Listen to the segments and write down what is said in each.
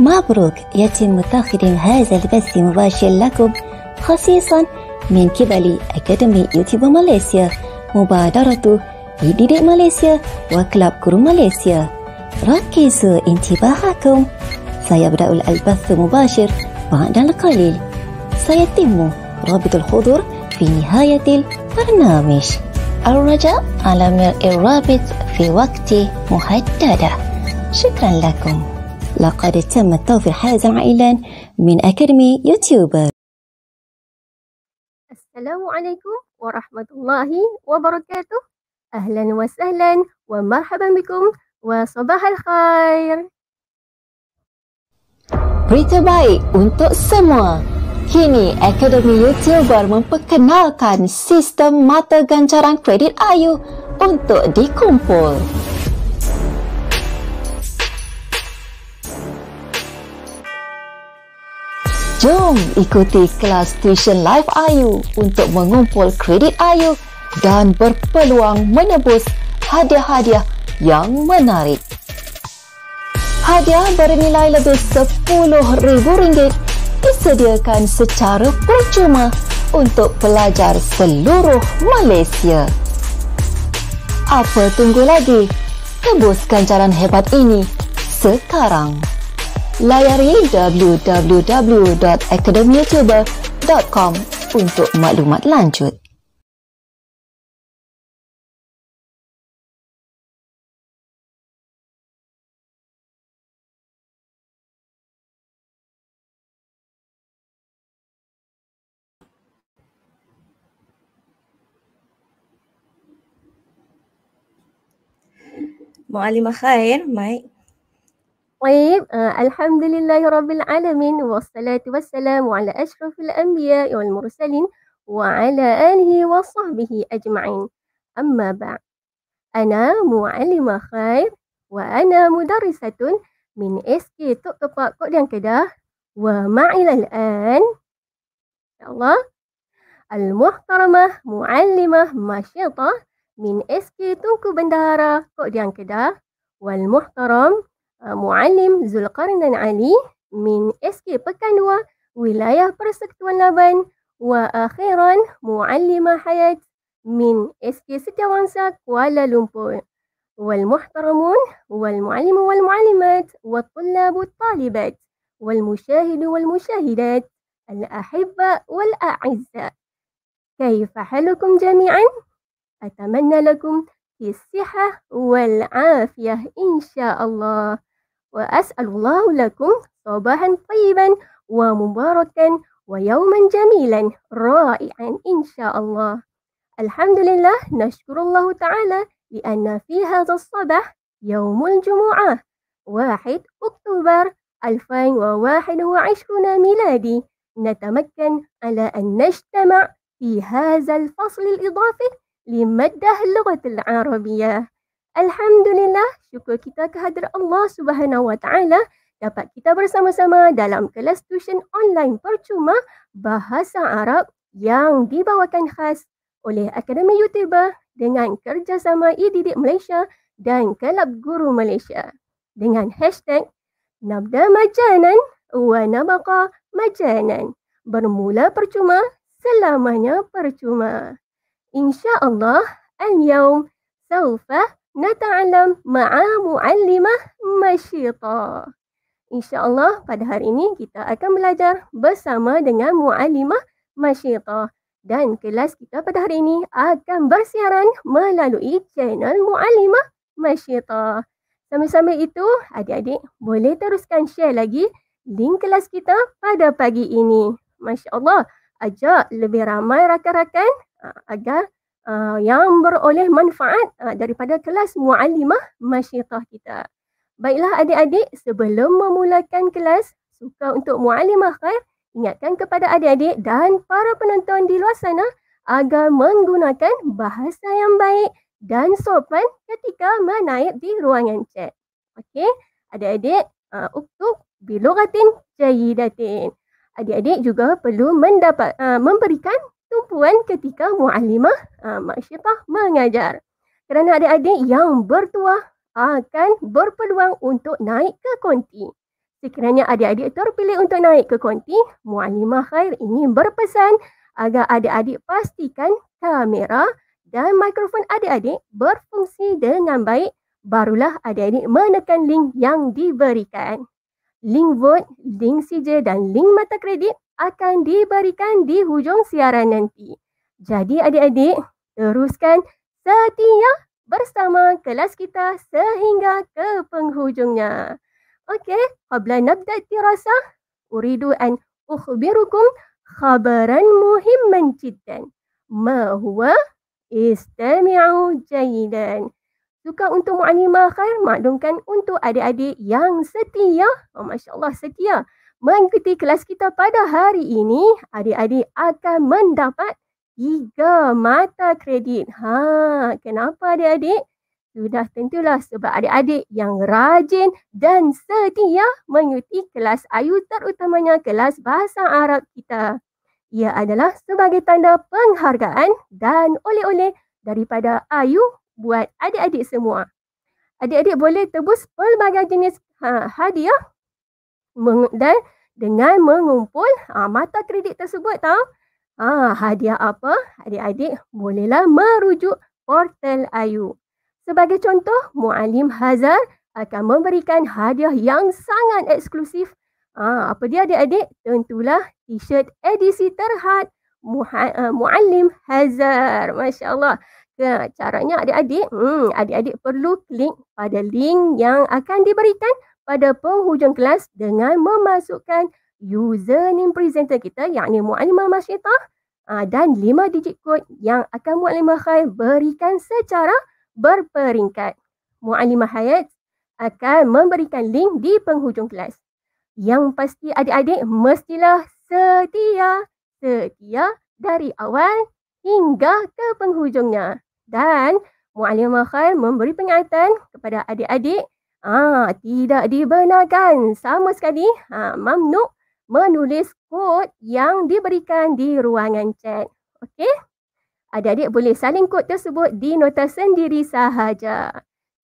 مبروك يتم متخذ هذا البث مباشر لكم خصيصا من قبل أكاديمي يوتيوب ماليزيا مبادرة لديدي ماليزيا وكلاب كرو ماليزيا ركزوا انتباهكم سيبدأ البث مباشر بعد القليل سيتم رابط الحضور في نهاية البرنامج الرجاء على ملء الرابط في وقت محددة شكرا لكم لقد تم توفير هذا العائلان من أكاديمي يوتيوبر السلام عليكم ورحمة الله وبركاته أهلا وسهلا ومرحبا بكم وصباح الخير Berita baik untuk semua. Kini Akademi YouTuber memperkenalkan sistem mata ganjaran kredit Ayu untuk dikumpul. Jom ikuti kelas tuition live Ayu untuk mengumpul kredit Ayu dan berpeluang menebus hadiah-hadiah yang menarik. Hadiah bernilai lebih rm ringgit disediakan secara percuma untuk pelajar seluruh Malaysia. Apa tunggu lagi? Tebus ganjaran hebat ini sekarang layari www.academyyoutuber.com untuk maklumat lanjut. Mualimah khair, Mike. طيب آه الحمد لله رب العالمين والصلاة والسلام على أشرف الأنبياء والمرسلين وعلى آله وصحبه أجمعين أما بعد أنا معلمة خير وأنا مدرسة من SK توكبا كوديان كده ومعي الآن إن شاء الله المحترمة معلمة مشيطة من SK توكو بندارة كوديان كده والمحترم Muallim Zulkarnain Ali min SK Pekan 2 Wilayah Persekutuan Laban wa akhiran Muallima Hayat min SK Setiawangsa Kuala Lumpur والمحترمون والمعلم والمعلمات والطلاب والطالبات والمشاهد والمشاهدات الأحبة والأعزاء كيف حالكم جميعا؟ أتمنى لكم في الصحة والعافية إن شاء الله وأسأل الله لكم صباحا طيبا ومباركا ويوما جميلا رائعا إن شاء الله الحمد لله نشكر الله تعالى لأن في هذا الصباح يوم الجمعة واحد أكتوبر 2021 ميلادي نتمكن على أن نجتمع في هذا الفصل الإضافي لمادة اللغة العربية Alhamdulillah, syukur kita kehadirat Allah Subhanahu Wa Taala dapat kita bersama-sama dalam kelas tuition online percuma Bahasa Arab yang dibawakan khas oleh Akademi YouTuber dengan kerjasama iDidik Malaysia dan Kelab Guru Malaysia dengan hashtag Nabda Majanan wa Nabaqa Majanan bermula percuma selamanya percuma. Insya Allah, al-yawm sawfah نتعلم مع معلمة مشيطة Insyaallah pada hari ini kita akan belajar bersama dengan Mu'alimah Masyita dan kelas kita pada hari ini akan bersiaran melalui channel Mu'alimah Masyita. Sambil-sambil itu, adik-adik boleh teruskan share lagi link kelas kita pada pagi ini. Masya Allah, ajak lebih ramai rakan-rakan ah, agar uh, yang beroleh manfaat uh, daripada kelas muallimah masyitah kita. Baiklah adik-adik, sebelum memulakan kelas, suka untuk muallimah khair, ingatkan kepada adik-adik dan para penonton di luar sana agar menggunakan bahasa yang baik dan sopan ketika menaik di ruangan chat. Okey, adik-adik, uh, untuk bilogatin jayidatin. Adik-adik juga perlu mendapat uh, memberikan tumpuan ketika muallimah uh, ah, maksyifah mengajar. Kerana adik-adik yang bertuah akan berpeluang untuk naik ke konti. Sekiranya adik-adik terpilih untuk naik ke konti, muallimah khair ini berpesan agar adik-adik pastikan kamera dan mikrofon adik-adik berfungsi dengan baik barulah adik-adik menekan link yang diberikan. Link vote, link CJ dan link mata kredit akan diberikan di hujung siaran nanti. Jadi adik-adik, teruskan setia bersama kelas kita sehingga ke penghujungnya. Okey, qabla nabda tirasa, uridu an ukhbirukum khabaran muhimman jiddan. Ma huwa istami'u jayidan. Suka untuk mu'alimah khair, maklumkan untuk adik-adik yang setia. Oh, Masya Allah, setia mengikuti kelas kita pada hari ini, adik-adik akan mendapat tiga mata kredit. Ha, kenapa adik-adik? Sudah tentulah sebab adik-adik yang rajin dan setia mengikuti kelas Ayu terutamanya kelas Bahasa Arab kita. Ia adalah sebagai tanda penghargaan dan oleh-oleh daripada Ayu buat adik-adik semua. Adik-adik boleh tebus pelbagai jenis ha, hadiah meng, dan dengan mengumpul uh, mata kredit tersebut tau uh, hadiah apa adik-adik bolehlah merujuk portal ayu sebagai contoh muallim hazar akan memberikan hadiah yang sangat eksklusif uh, apa dia adik-adik tentulah t-shirt edisi terhad muallim uh, hazar masyaallah caranya adik-adik hmm adik-adik perlu klik pada link yang akan diberikan pada penghujung kelas dengan memasukkan username presenter kita yang yakni Mu'alimah Masyidah ah, dan lima digit kod yang akan Mu'alimah Khair berikan secara berperingkat. Mu'alimah Hayat akan memberikan link di penghujung kelas. Yang pasti adik-adik mestilah setia, setia dari awal hingga ke penghujungnya. Dan Mu'alimah Khair memberi pengingatan kepada adik-adik Ah, tidak dibenarkan. Sama sekali, Ah, Mamnuk menulis kod yang diberikan di ruangan chat. Okey? Adik-adik boleh saling kod tersebut di nota sendiri sahaja.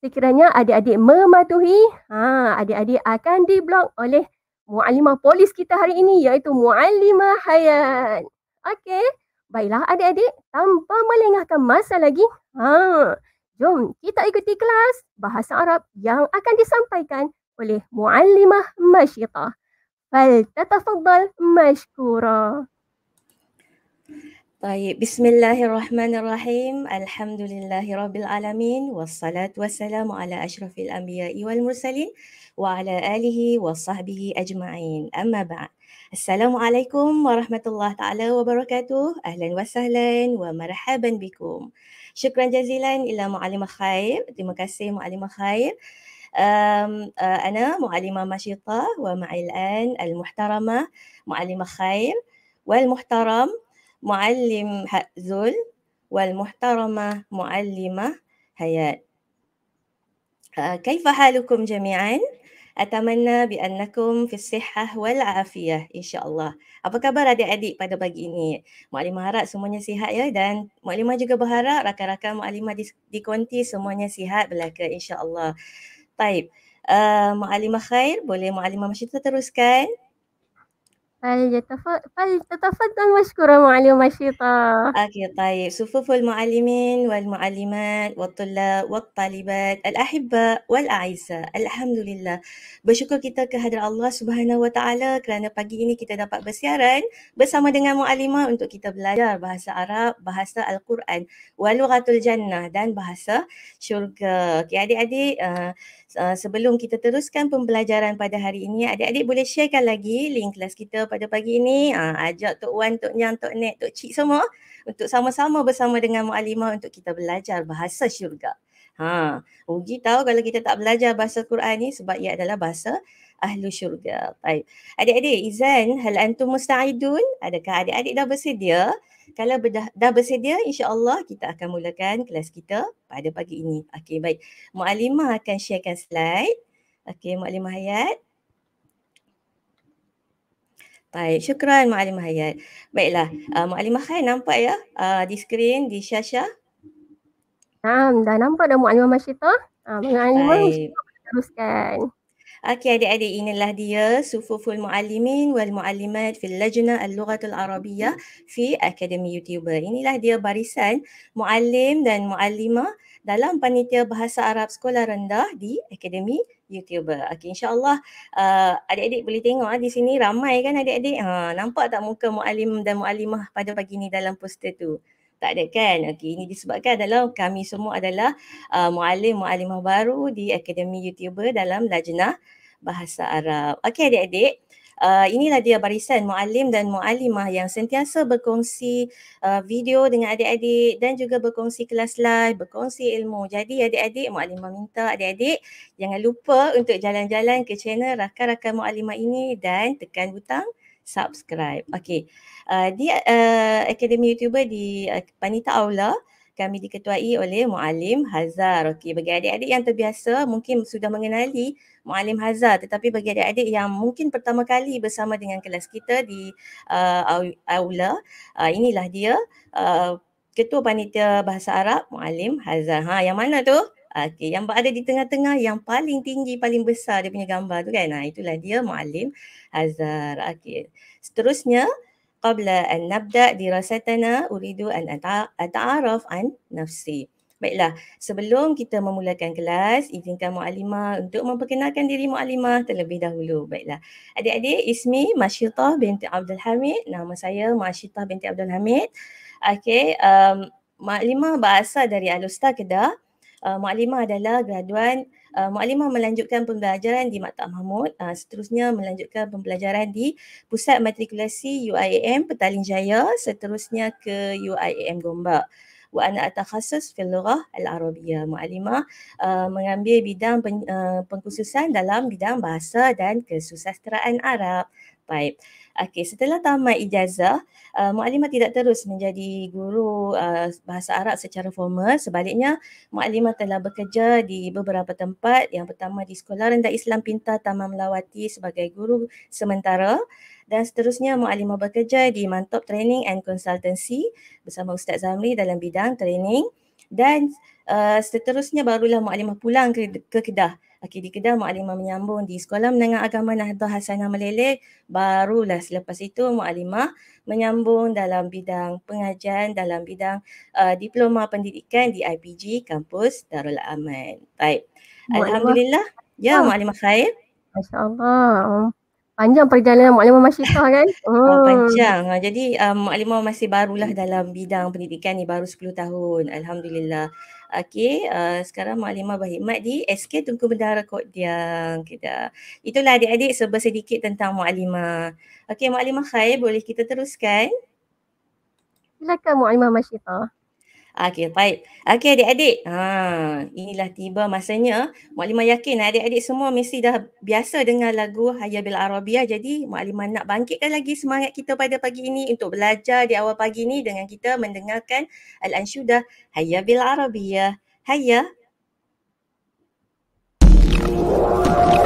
Sekiranya adik-adik mematuhi, ha, adik-adik akan diblok oleh muallimah polis kita hari ini iaitu muallimah Hayat. Okey? Baiklah adik-adik, tanpa melengahkan masa lagi, ha, Jom kita ikuti kelas bahasa Arab yang akan disampaikan oleh Muallimah Mashita. Fal tatafadhal mashkura. Baik, bismillahirrahmanirrahim. Alhamdulillahirrabbilalamin. Wassalatu wassalamu ala ashrafil anbiya'i wal mursalin wa ala alihi wa sahbihi ajma'in. Amma ba'd. Assalamualaikum warahmatullahi taala wabarakatuh. Ahlan wa sahlan wa marhaban bikum. شكرا جزيلا إلى معلمة خير terima kasih معلمة خير أنا معلمة نشطة ومعي الآن المحترمة معلمة خير والمحترم معلم زول والمحترمة معلمة هيال آه، كيف حالكم جميعاً؟ Atamanna bi annakum fi sihah wal afiyah insyaallah. Apa khabar adik-adik pada pagi ini? Maklimah harap semuanya sihat ya dan maklimah juga berharap rakan-rakan maklimah di, di konti semuanya sihat belaka insyaallah. Baik. Uh, eh, maklimah khair boleh maklimah masih teruskan. فلتتفضل مشكورة معلمة شيطة أوكي طيب صفوف المعلمين والمعلمات والطلاب al الأحبة wal aisa. Alhamdulillah. Bersyukur kita kehadir Subhanahu Wa Taala kerana pagi ini kita dapat bersiaran bersama dengan mu'alima untuk kita belajar bahasa Arab, bahasa Al-Quran walugatul jannah dan bahasa syurga Okay adik-adik uh, Eh, sebelum kita teruskan pembelajaran pada hari ini, adik-adik boleh sharekan lagi link kelas kita pada pagi ini. Uh, ajak Tok Wan, Tok Nyang, Tok Nek, Tok Cik semua untuk sama-sama bersama dengan Mu'alimah untuk kita belajar bahasa syurga. Ha, rugi tahu kalau kita tak belajar bahasa Quran ni sebab ia adalah bahasa ahlu syurga. Baik. Adik-adik, Izan, hal antum musta'idun? Adakah adik-adik dah bersedia? Kalau berdah, dah bersedia, Allah kita akan mulakan kelas kita pada pagi ini. Okey, baik. Mu'alimah akan sharekan slide. Okey, Mu'alimah Hayat. Baik, syukran Mu'alimah Hayat. Baiklah, uh, Mu'alimah Khair nampak ya uh, di skrin, di Syasha. Um, dah nampak dah Alimah Masyidah. Uh, ah, Mu'alimah Masyidah teruskan. Okey adik-adik inilah dia sufuful muallimin wal muallimat fil lajna al-lughat al-arabiyyah fi akademi youtuber. Inilah dia barisan muallim dan muallima dalam panitia bahasa Arab sekolah rendah di akademi youtuber. Okey insya-Allah uh, adik-adik boleh tengok ah, di sini ramai kan adik-adik. Ha nampak tak muka muallim dan muallimah pada pagi ni dalam poster tu tak ada kan? Okey, ini disebabkan adalah kami semua adalah uh, mualim-mualimah baru di Akademi YouTuber dalam Lajnah Bahasa Arab. Okey, adik-adik. Uh, inilah dia barisan mualim dan mualimah yang sentiasa berkongsi uh, video dengan adik-adik dan juga berkongsi kelas live, berkongsi ilmu. Jadi adik-adik, mualimah minta adik-adik jangan lupa untuk jalan-jalan ke channel rakan-rakan mualimah ini dan tekan butang subscribe. Okey. Uh, di uh, Akademi YouTuber di uh, Panita Aula, kami diketuai oleh Mualim Hazar. Okey, bagi adik-adik yang terbiasa mungkin sudah mengenali Mualim Hazar tetapi bagi adik-adik yang mungkin pertama kali bersama dengan kelas kita di uh, aula, uh, inilah dia uh, Ketua Panitia Bahasa Arab Mualim Hazar. Ha, yang mana tu? Okey, yang berada di tengah-tengah yang paling tinggi, paling besar dia punya gambar tu kan. Nah, ha, itulah dia Mu'alim Azhar. Okey. Seterusnya, qabla an nabda dirasatana uridu an ata'araf an nafsi. Baiklah, sebelum kita memulakan kelas, izinkan Mu'alimah untuk memperkenalkan diri Mu'alimah terlebih dahulu. Baiklah, adik-adik, ismi Masyidah binti Abdul Hamid. Nama saya Masyidah binti Abdul Hamid. Okey, um, Mu'alimah berasal dari Alustar Kedah uh, eh, maklimah adalah graduan uh, eh, maklimah melanjutkan pembelajaran di Maktab Mahmud uh, seterusnya melanjutkan pembelajaran di pusat matrikulasi UIAM Petaling Jaya seterusnya ke UIAM Gombak wa ana atakhasus fil lughah al arabiyyah muallimah uh, mengambil bidang pen, uh, pengkhususan dalam bidang bahasa dan kesusasteraan Arab baik uh, Okey, setelah tamat ijazah, uh, eh, Mu'alimah tidak terus menjadi guru uh, bahasa Arab secara formal. Sebaliknya, Mu'alimah telah bekerja di beberapa tempat. Yang pertama di Sekolah Rendah Islam Pintar Taman Melawati sebagai guru sementara. Dan seterusnya, Mu'alimah bekerja di Mantop Training and Consultancy bersama Ustaz Zamri dalam bidang training. Dan uh, seterusnya, barulah Mu'alimah pulang ke, ke Kedah Okey di Kedah Mu'alimah menyambung di Sekolah Menengah Agama Nahdlatul Hasanah Malele barulah selepas itu Mu'alimah menyambung dalam bidang pengajian dalam bidang uh, diploma pendidikan di IBG Kampus Darul Aman. Baik. Mu'alimah. Alhamdulillah. Ya ah. Mu'alimah Khair. Masya-Allah. Panjang perjalanan Mu'alimah Masyifah kan? Oh. Panjang. Ah, jadi um, Mu'alimah masih barulah dalam bidang pendidikan ni baru 10 tahun. Alhamdulillah. Okay, uh, eh, sekarang maklumat berkhidmat di SK Tunku Bendahara Kod Diang. Kita. Itulah adik-adik sebab sedikit tentang maklumat. Okey, maklumat khair boleh kita teruskan? Silakan maklumat Masyidah. Okey, baik. Okey, adik-adik. Ha, inilah tiba masanya. Eh, Mak Limah yakin eh, adik-adik semua mesti dah biasa dengar lagu Hayya Bil Arabiyah. Jadi, Mak Limah nak bangkitkan lagi semangat kita pada pagi ini untuk belajar di awal pagi ini dengan kita mendengarkan Al-Ansyudah Hayya Bil Arabiyah. Hayya. Hayya.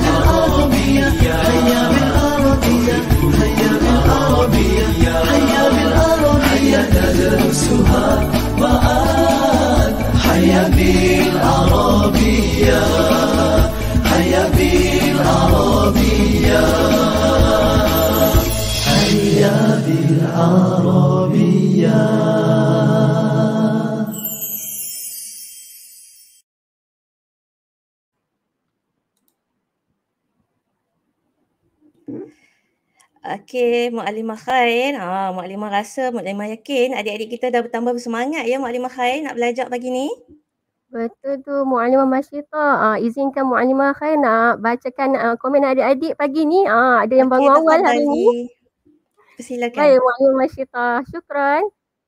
هيا هيا تدرسها معاد هيا بالعربية هيا بالعربية هيا بالعربية Okey, Mak Alimah Khair. Ha, Mak Alimah rasa, Mak Alimah yakin adik-adik kita dah bertambah bersemangat ya Mak Alimah Khair nak belajar pagi ni. Betul tu Mak Alimah Masyita. Ha, izinkan Mak Alimah Khair nak bacakan uh, komen adik-adik pagi ni. Ha, ada yang bangun okay, awal hari ni. Silakan. Baik, Mak Alimah Masyita. Syukran.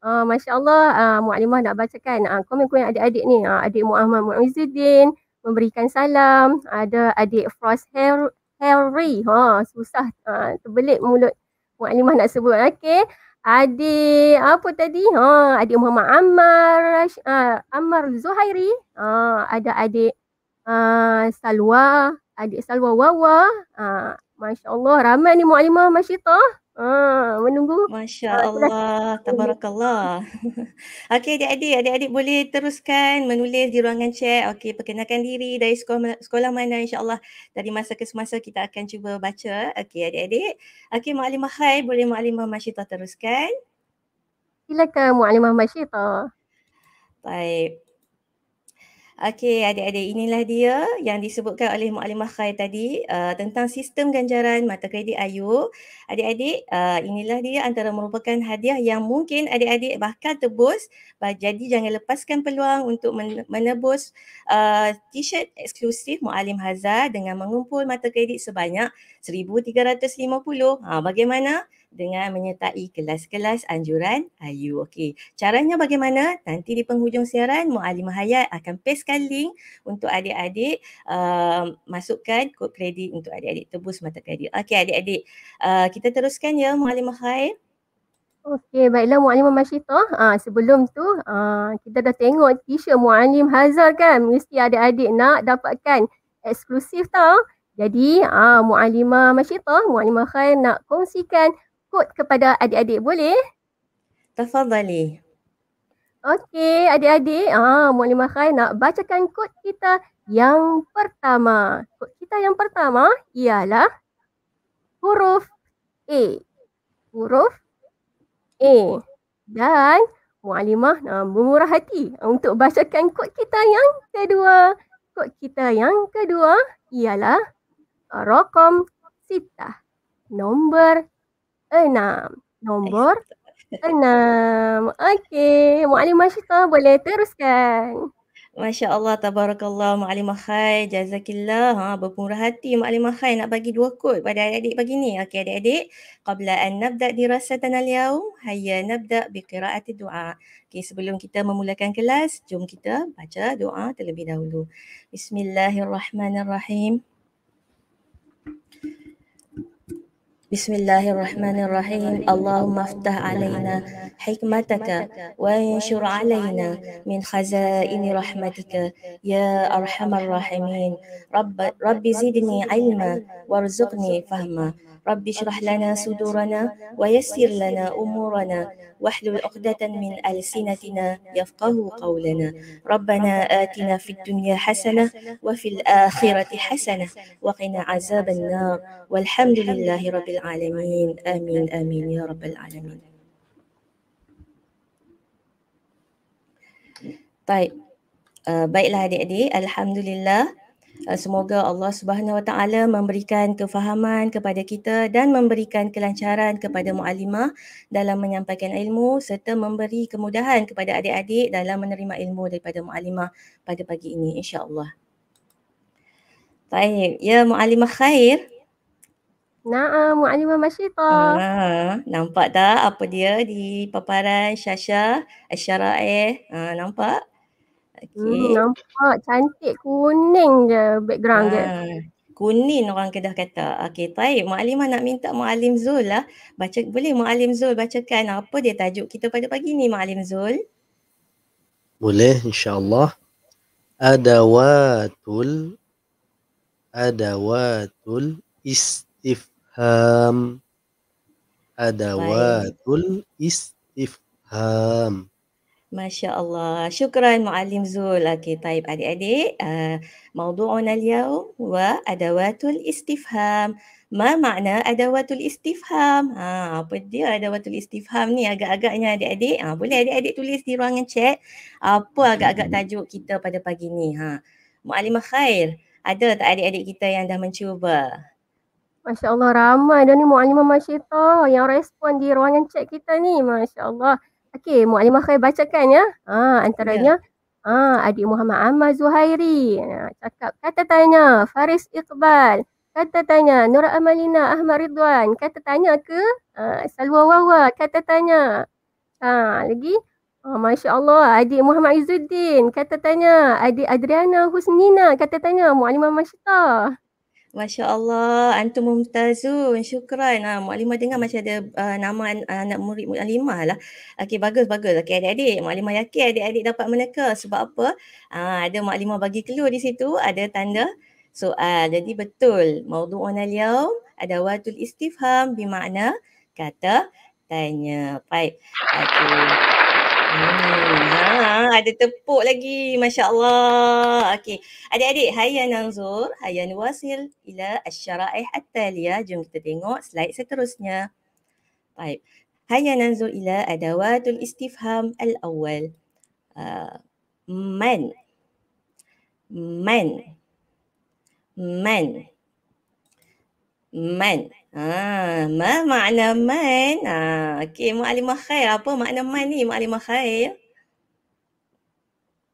Uh, ha, Masya Allah, uh, ha, Mak Alimah nak bacakan uh, komen-komen adik-adik ni. Uh, adik Muhammad Muhammad memberikan salam. Ada adik Frost Hair Harry. Ha, susah ha, terbelit mulut Muallimah nak sebut. Okey. Adik apa tadi? Ha, adik Muhammad Ammar, Rash, ha, Ammar Zuhairi. Ha, ada adik ha, Salwa, adik Salwa Wawa. Ha, Masya Allah ramai ni Muallimah Masyidah. Ah, menunggu. Masya ah, Allah, tabarakallah. Okey, adik-adik, adik-adik boleh teruskan menulis di ruangan chat. Okey, perkenalkan diri dari sekolah, sekolah mana insya-Allah. Dari masa ke semasa kita akan cuba baca. Okey, adik-adik. Okey, Mu'alimah Hai, boleh Mu'alimah Masyita teruskan? Silakan Mu'alimah Masyita. Baik. Okey adik-adik inilah dia yang disebutkan oleh Mu'alimah Khai tadi uh, tentang sistem ganjaran mata kredit Ayu. Adik-adik uh, inilah dia antara merupakan hadiah yang mungkin adik-adik bakal tebus. Jadi jangan lepaskan peluang untuk menebus uh, t-shirt eksklusif Mu'alim Hazar dengan mengumpul mata kredit sebanyak 1350. Ha bagaimana? dengan menyertai kelas-kelas anjuran Ayu. Okey, caranya bagaimana? Nanti di penghujung siaran, Mu'alim Hayat akan pastekan link untuk adik-adik uh, masukkan kod kredit untuk adik-adik tebus mata kredit. Okey, adik-adik, uh, kita teruskan ya Mu'alim Hayat. Okey, baiklah Mu'alim Masyidah. Uh, sebelum tu, uh, kita dah tengok t-shirt Mu'alim Hazar kan? Mesti adik-adik nak dapatkan eksklusif tau. Jadi, uh, Mu'alimah Masyidah, Mu'alimah Khair nak kongsikan quote kepada adik-adik boleh? Tafadhali. Okey, adik-adik, ah Muallimah Khai nak bacakan kod kita yang pertama. Kod kita yang pertama ialah huruf A. Huruf A. Dan mualimah nak ah, memurah hati untuk bacakan kod kita yang kedua. Kod kita yang kedua ialah rokom sitah. Nombor enam. Nombor enam. Okey, Mu'alim Masyita boleh teruskan. Masya Allah, Tabarakallah, mualim Khai, Jazakillah, ha, berpura hati mualim Khai nak bagi dua kod pada adik-adik pagi ni. Okey adik-adik, Qabla an nabda dirasatan al-yaum, hayya nabda biqiraati du'a. Okey sebelum kita memulakan kelas, jom kita baca doa terlebih dahulu. Bismillahirrahmanirrahim. Bismillahirrahmanirrahim. Allahumma aftah alayna hikmataka wa yanshur alayna min khazaini rahmatika ya arhamar rahimin. Rabbi zidni ilma warzuqni fahma. رب اشرح لنا صدورنا ويسر لنا أمورنا واحلل عقدة من ألسنتنا يفقه قولنا ربنا آتنا في الدنيا حسنة وفي الآخرة حسنة وقنا عذاب النار والحمد لله رب العالمين آمين آمين يا رب العالمين طيب آه baiklah adik-adik alhamdulillah Eh, semoga Allah Subhanahu Wa Taala memberikan kefahaman kepada kita dan memberikan kelancaran kepada muallimah dalam menyampaikan ilmu serta memberi kemudahan kepada adik-adik dalam menerima ilmu daripada muallimah pada pagi ini insya-Allah. Baik, ya muallimah khair. Naam, muallimah Masyita. Ah, ha, nampak tak apa dia di paparan Syasha Asyara eh? Ah, nampak? Okay. Hmm, nampak cantik kuning je background dia. Ha, kuning orang Kedah kata. Okay, baik. Mak Alimah nak minta Mak Alim Zul lah. Baca, boleh Mak Alim Zul bacakan apa dia tajuk kita pada pagi ni Mak Alim Zul? Boleh insyaAllah. Adawatul Adawatul Istifham Adawatul Istifham Masya Allah. Syukran Mu'alim Zul. Okey, taib adik-adik. Uh, Mauduun al-yawm wa adawatul istifham. Ma makna adawatul istifham? Ha, apa dia adawatul istifham ni agak-agaknya adik-adik? Ha, boleh adik-adik tulis di ruangan chat apa agak-agak tajuk kita pada pagi ni? Ha. Mu'alim Khair, ada tak adik-adik kita yang dah mencuba? Masya Allah ramai dah ni Mu'alimah Masyidah yang respon di ruangan chat kita ni. Masya Allah. Okey, Muallimah Khair bacakan ya. Ha, antaranya ya. ha, adik Muhammad Ahmad Zuhairi ha, cakap kata tanya Faris Iqbal. Kata tanya Nur Amalina Ahmad Ridwan. Kata tanya ke? Ha, Salwa Wawa kata tanya. Ha, lagi Oh, ha, Masya Allah, adik Muhammad Izzuddin kata tanya. Adik Adriana Husnina kata tanya. Mu'alimah Masyidah. Masya Allah, Antum Mumtazun. Syukran. Ah, Mak Limah dengar macam ada uh, nama anak murid Mak Limah lah. Okey, bagus, bagus. Okey, adik-adik. Mak Limah yakin adik-adik dapat meneka. Sebab apa? Ah, ada Mak Limah bagi clue di situ. Ada tanda soal. Ah, jadi betul. Maudu'un aliyaw ada watul istifham bermakna kata tanya. Baik. Okay. Hmm, ah, ada tepuk lagi. Masya Allah. Okay. Adik-adik, hayya nanzur, hayya nuwasil ila asyara'ih at-taliya. Jom kita tengok slide seterusnya. Baik. Hayya nanzur ila adawatul istifham al-awwal. Uh, man. Man. Man. Man. man. Ah, ma makna man? Ha, okey, mu'alimah khair. Apa makna man ni? Mu'alimah khair. Ya?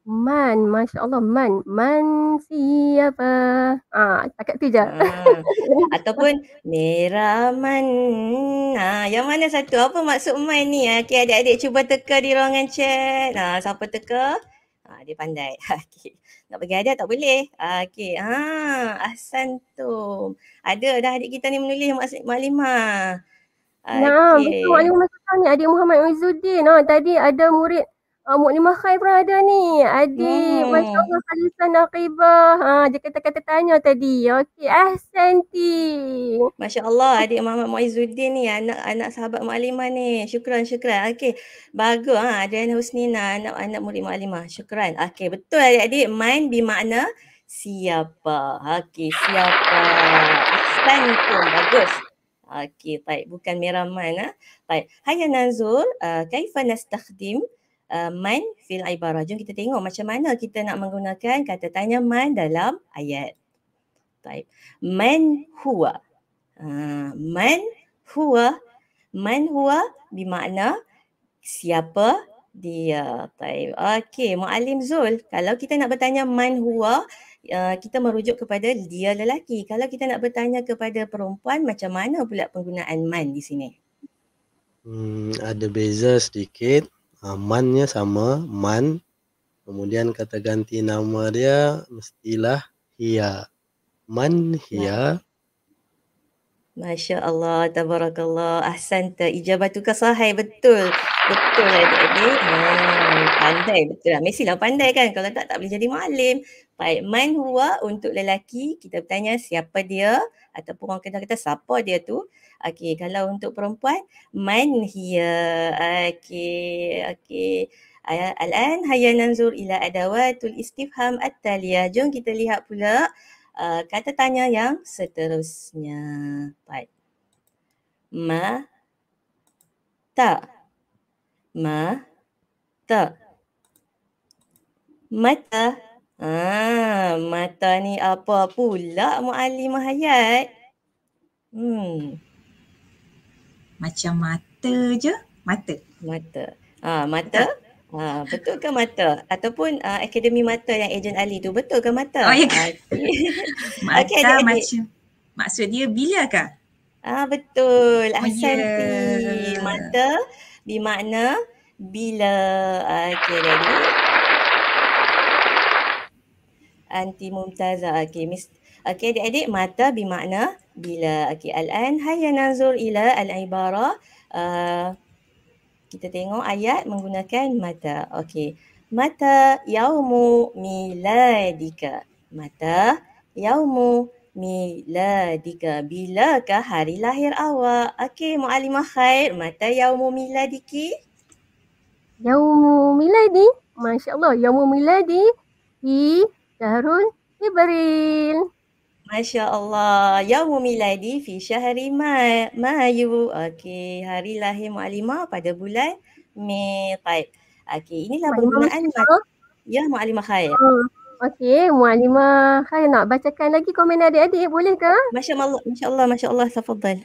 Man, Masya Allah, man. Man siapa? Ah, takat tu je. Ah. Ataupun merah man. Ah, yang mana satu? Apa maksud man ni? Ah, okay, adik-adik cuba teka di ruangan chat. Ah, siapa teka? Ah, dia pandai. Okay nak pergi ajar tak boleh. Ah, Okey. ah, Ahsan tu. Ada dah adik kita ni menulis Mak Malima. Ah, nah, ya, okay. betul. Ada masalah ni adik Muhammad Mizuddin. Ha, ah, tadi ada murid uh, Mok ni mahal pun ada ni. Adik, hmm. Masya Allah Salisan Akibah. Ha, dia kata-kata tanya tadi. Okey, ah Santi. Masya Allah adik Muhammad Muizuddin ni anak-anak sahabat Mak Alimah ni. Syukran, syukran. Okey, bagus. Ha, Adriana Husnina anak-anak murid Mak Alimah. Syukran. Okey, betul adik-adik. Main bimakna siapa. Okey, siapa. Ahsan tu, bagus. Okey, baik. Bukan Meraman. Ha? Baik. Hai Nazul, uh, ah, kaifa nastakhdim Uh, man fil ibarah. Jom kita tengok macam mana kita nak menggunakan kata tanya man dalam ayat. Baik. Man huwa. Uh, man huwa. Man huwa bermakna siapa dia. Baik. Okey, Muallim Zul, kalau kita nak bertanya man huwa, uh, kita merujuk kepada dia lelaki. Kalau kita nak bertanya kepada perempuan, macam mana pula penggunaan man di sini? Hmm, ada beza sedikit. Ha, man-nya sama man kemudian kata ganti nama dia mestilah hiya man hiya Masya Allah, tabarakallah. Ahsanta, ijabat tu kasahai, betul. Betul lah adik-adik. Ha, pandai, betul lah. Mesti pandai kan. Kalau tak, tak boleh jadi maklim. Baik, man huwa untuk lelaki. Kita bertanya siapa dia. Ataupun orang kata-kata siapa dia tu. Okey, kalau untuk perempuan man hiya. Okey, okey. Al-an hayya nanzur ila adawatul istifham at-taliyah. Jom kita lihat pula uh, kata tanya yang seterusnya. Baik. Ma ta. Ma ta. Mata. Ah, mata ni apa pula Muallimah Hayat? Hmm macam mata je mata mata ha, mata ha, betul ke mata ataupun uh, akademi mata yang ejen Ali tu betul ke mata oh, ya. mata okay, adik, adik. macam maksud dia bila ke ah betul oh, asal yeah. mata di bila okey jadi anti mumtazah okey Okey adik-adik mata bermakna bila. Okey al-an hayya nanzur ila al-ibara. Uh, kita tengok ayat menggunakan mata. Okey. Mata yaumu miladika. Mata yaumu miladika. Bilakah hari lahir awak? Okey muallimah khair. Mata yaumu miladiki. Yaumu miladi. Masya Allah. Yaumu miladi. I darun Ibril. Masya Allah. Yaumu miladi fi mai, mayu. Okey, hari lahir mu'alimah pada bulan Mei. Baik. Okey, inilah penggunaan. Ya, mu'alimah khair. Uh. Oh, Okey, Mualima. Hai nak bacakan lagi komen adik-adik boleh ke? Masya Allah, Masya Allah, Masya Allah, tafadhal.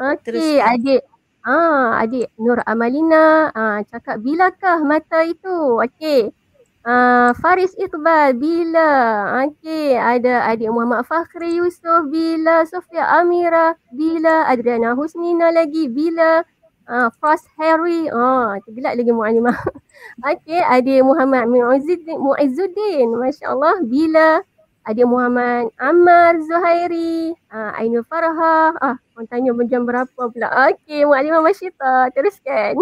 Okey, adik. Ah, adik Nur Amalina ah, cakap bilakah mata itu? Okey. Uh, Faris Iqbal bila? Okey, ada adik Muhammad Fakhri Yusof bila? Sofia Amira bila? Adriana Husnina lagi bila? Uh, Frost Harry. oh, tergelak lagi Muannimah. Okey, adik Muhammad Muizuddin, Muizuddin. Masya-Allah bila? Adik Muhammad Ammar Zuhairi, uh, Ainul Farha. Ah, uh, orang tanya jam berapa pula. Okey, Muannimah Masyita, teruskan.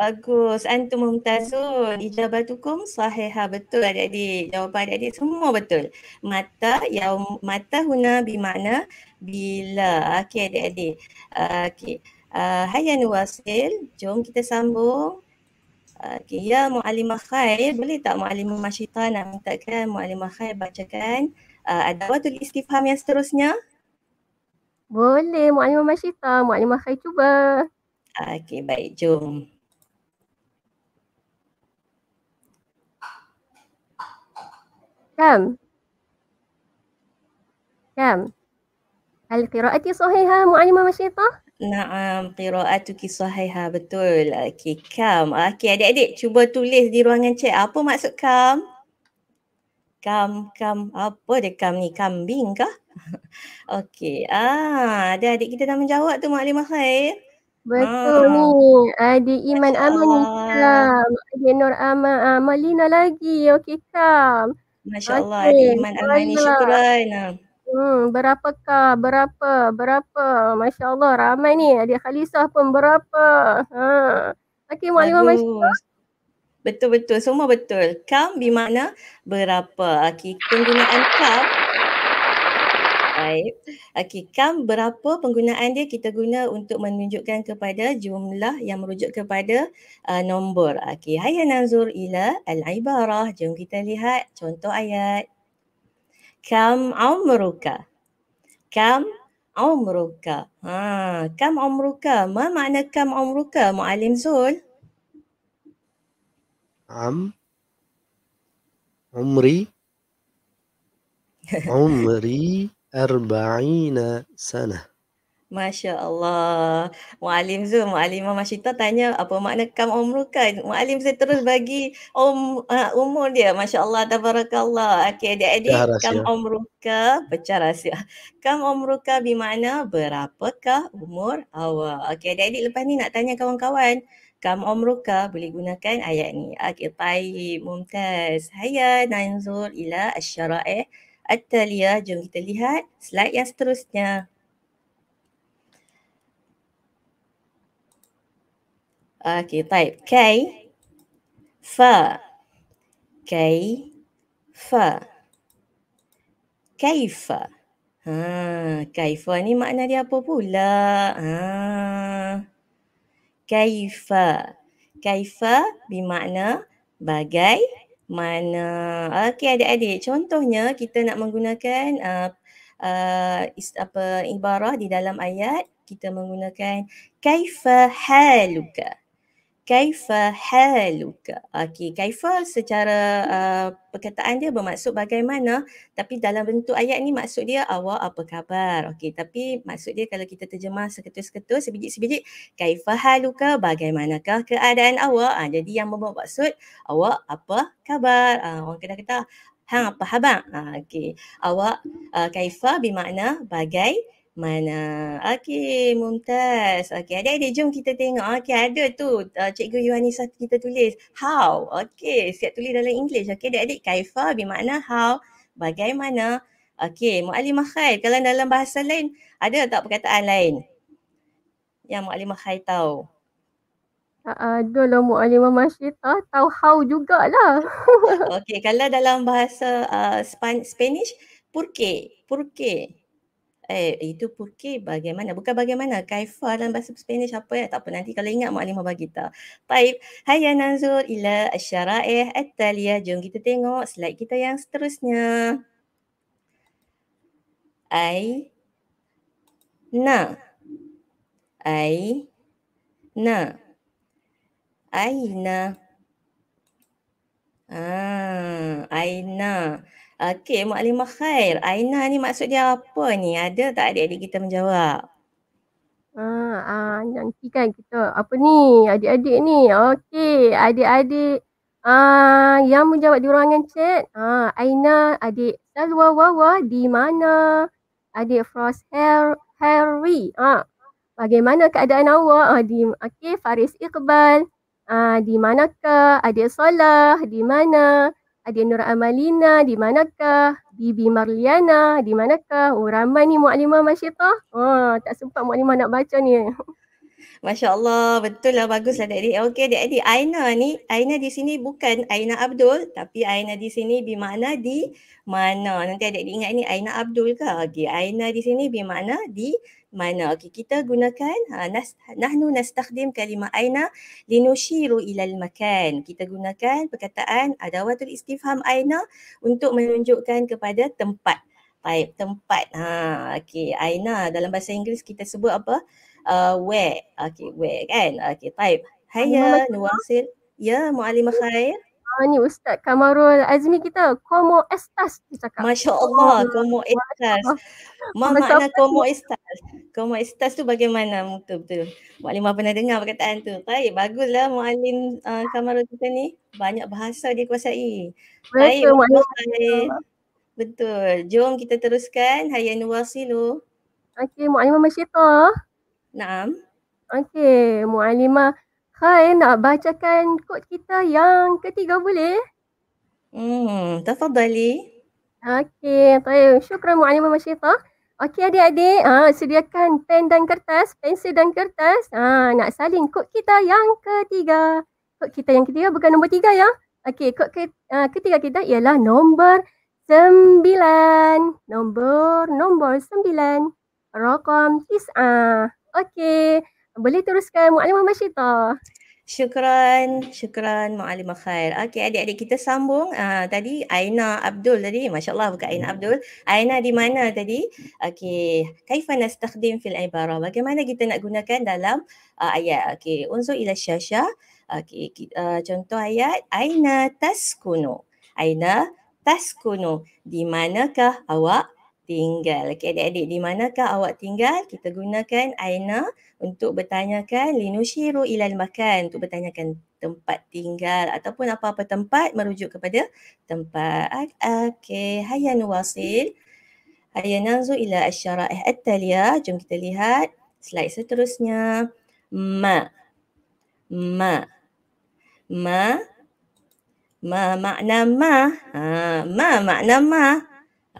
Bagus. Antum mumtazun. Ijabatukum sahihah. Betul adik-adik. Jawapan adik-adik semua betul. Mata ya mata huna bimakna bila. Okey adik-adik. Okey. Uh, hai Anu Wasil. Jom kita sambung. Okay, Ya Mu'alimah Khair. Boleh tak Mu'alimah Masyidah nak mintakan Mu'alimah Khair bacakan uh, adawatul istifham yang seterusnya? Boleh Mu'alimah Masyidah. Mu'alimah Khair cuba. Okey baik. Jom. Jom. كم كم هل قراءتي صحيحة معلمة مشيطة؟ نعم قراءتك صحيحة بتول أوكي كم أوكي أدي أدي شوبا توليس دي روانان شيء أبو مأسوك كم كم كم أبو دي كم ني كم بينك أوكي آه أدي أدي كده دام جاوب تو معلمة خير Betul ni. Ah. Adi Iman Aman ni kam. Adi Nur Aman. Ah, Malina lagi. Okey kam. Masya Allah, okay. Iman Armani, syukuran. Ha. Hmm, berapakah? Berapa? Berapa? Masya Allah, ramai ni. Adik Khalisah pun berapa? Ha. Okey, Mak Limah, Masya Allah. Betul-betul, semua betul. Kam bermakna berapa. Okay, penggunaan kam Baik, Okey, kam berapa penggunaan dia kita guna untuk menunjukkan kepada jumlah yang merujuk kepada uh, nombor. Okey, hayya nanzur ila al-ibarah. Jom kita lihat contoh ayat. Kam umruka? Kam umruka? Ha, kam umruka? Ma makna kam umruka, Muallim Zul? Am um, umri Umri arba'ina sana. Masya Allah. Mu'alim Zul, Mu'alim Mahmashita tanya apa makna kam umru kan? Mu'alim Zul terus bagi um, uh, umur dia. Masya Allah, tabarakallah. Okay, dia edit kam umru ka, pecah rahsia. Kam umru ka bermakna berapakah umur awak? Okay, dia edit lepas ni nak tanya kawan-kawan. Kam umruka boleh gunakan ayat ni. Okay, baik. Mumtaz. Hayat, Nainzul, ila asyara'eh. As Atalia. Jom kita lihat slide yang seterusnya. Okay, type K, F, K, F, K, F. Ha, kaif ni makna dia apa pula? Ha. Kaif. Kaif bermakna bagai mana. Okey adik-adik, contohnya kita nak menggunakan uh, uh, is, apa ibarah di dalam ayat kita menggunakan kaifa haluka kaifa haluka. Okey, kaifa secara uh, perkataan dia bermaksud bagaimana tapi dalam bentuk ayat ni maksud dia awak apa khabar. Okey, tapi maksud dia kalau kita terjemah seketul-seketul sebijik-sebijik kaifa haluka bagaimanakah keadaan awak. Ha, jadi yang membawa maksud awak apa khabar. Ha, orang kena kata hang apa khabar. Ha, Okey, awak uh, kaifa bermakna bagai mana. okay Mumtaz. okay adik-adik jom kita tengok. okay ada tu uh, Cikgu Yohanisah kita tulis. How? okay siap tulis dalam English. okay adik-adik. Kaifa bermakna how? Bagaimana? Okey, Mu'alimah Khair. Kalau dalam bahasa lain, ada tak perkataan lain? Yang Mu'alimah Khair tahu. Tak ada lah Mu'alimah Masyidah. Tahu tahu how jugalah. okay kalau dalam bahasa uh, Spanish, purke purke Por Eh, itu pukir bagaimana? Bukan bagaimana, kaifa dalam bahasa Spanish apa ya? Tak apa, nanti kalau ingat Mak Alimah bagi tak. Baik, hayya nanzur ila asyara'ih at-taliyah. Jom kita tengok slide kita yang seterusnya. Ai na. Ai na. Aina. Ah, Aina. Okey, maklumah khair. Aina ni maksud dia apa ni? Ada tak adik-adik kita menjawab? Ah, ah nanti kan kita apa ni adik-adik ni. Okey, adik-adik ah yang menjawab di ruangan chat. Ah, Aina adik Salwa Wawa di mana? Adik Frost Hair Harry. Ah, bagaimana keadaan awak? Ah, di okey Faris Iqbal. Ah, di manakah adik Salah? Di mana? Okay, ada Nur Amalina, di manakah? Bibi Marliana, di manakah? Oh, ramai ni Mu'alimah Masyidah. Oh, tak sempat Mu'alimah nak baca ni. Masya Allah, betul lah bagus lah adik-adik. Okey adik-adik, Aina ni, Aina di sini bukan Aina Abdul tapi Aina di sini bimakna di mana. Nanti adik-adik ingat ni Aina Abdul ke? Okey, Aina di sini bimakna di mana. Okey, kita gunakan ha, nas, nahnu nastakhdim kalimah Aina linushiru ilal makan. Kita gunakan perkataan adawatul istifham Aina untuk menunjukkan kepada tempat. Baik, tempat. Ha, okey, Aina dalam bahasa Inggeris kita sebut apa? uh, where okey where kan okay. type hayya nuwasil ya muallimah khair Ah, ni Ustaz Kamarul Azmi kita Komo Estas kita cakap. Masya Allah Komo Estas. Ma makna Komo Estas. Komo Estas tu bagaimana betul betul. Mak Alim pernah dengar perkataan tu. Baik baguslah Mak Alim uh, Kamarul kita ni. Banyak bahasa dia kuasai. Baik betul. Betul. Jom kita teruskan. Hayan nuwasilu. Okey Mak Alim Masyidah. Naam. Okey, Mu'alimah. Hai, nak bacakan kod kita yang ketiga boleh? Hmm, tafadhali. Okey, tayo. Syukran Mu'alimah Masyifah. Okey adik-adik, ha, sediakan pen dan kertas, pensel dan kertas. Ha, nak salin kod kita yang ketiga. Kod kita yang ketiga bukan nombor tiga ya. Okey, kod ke, ha, ketiga kita ialah nombor sembilan. Nombor, nombor sembilan. Rokom tis'ah. Okey, boleh teruskan Mu'alimah Masyita. Syukran, syukran Mu'alimah Khair. Okey, adik-adik kita sambung. Uh, tadi Aina Abdul tadi, Masya Allah bukan Aina hmm. Abdul. Aina di mana tadi? Okey, kaifa nastakhdim fil ibarah? Bagaimana kita nak gunakan dalam uh, ayat? Okey, unzu ila syasha. Okey, uh, contoh ayat. Aina taskunu. Aina taskunu. Di manakah awak tinggal. Okey adik-adik, di manakah awak tinggal? Kita gunakan aina untuk bertanyakan linushiru ilal makan untuk bertanyakan tempat tinggal ataupun apa-apa tempat merujuk kepada tempat. Okey, hayyan wasil. Hayyan nanzu ila asyara'ih at-taliya. Jom kita lihat slide seterusnya. Ma. Ma. Ma. Ma makna ma. Ha, ma makna ma.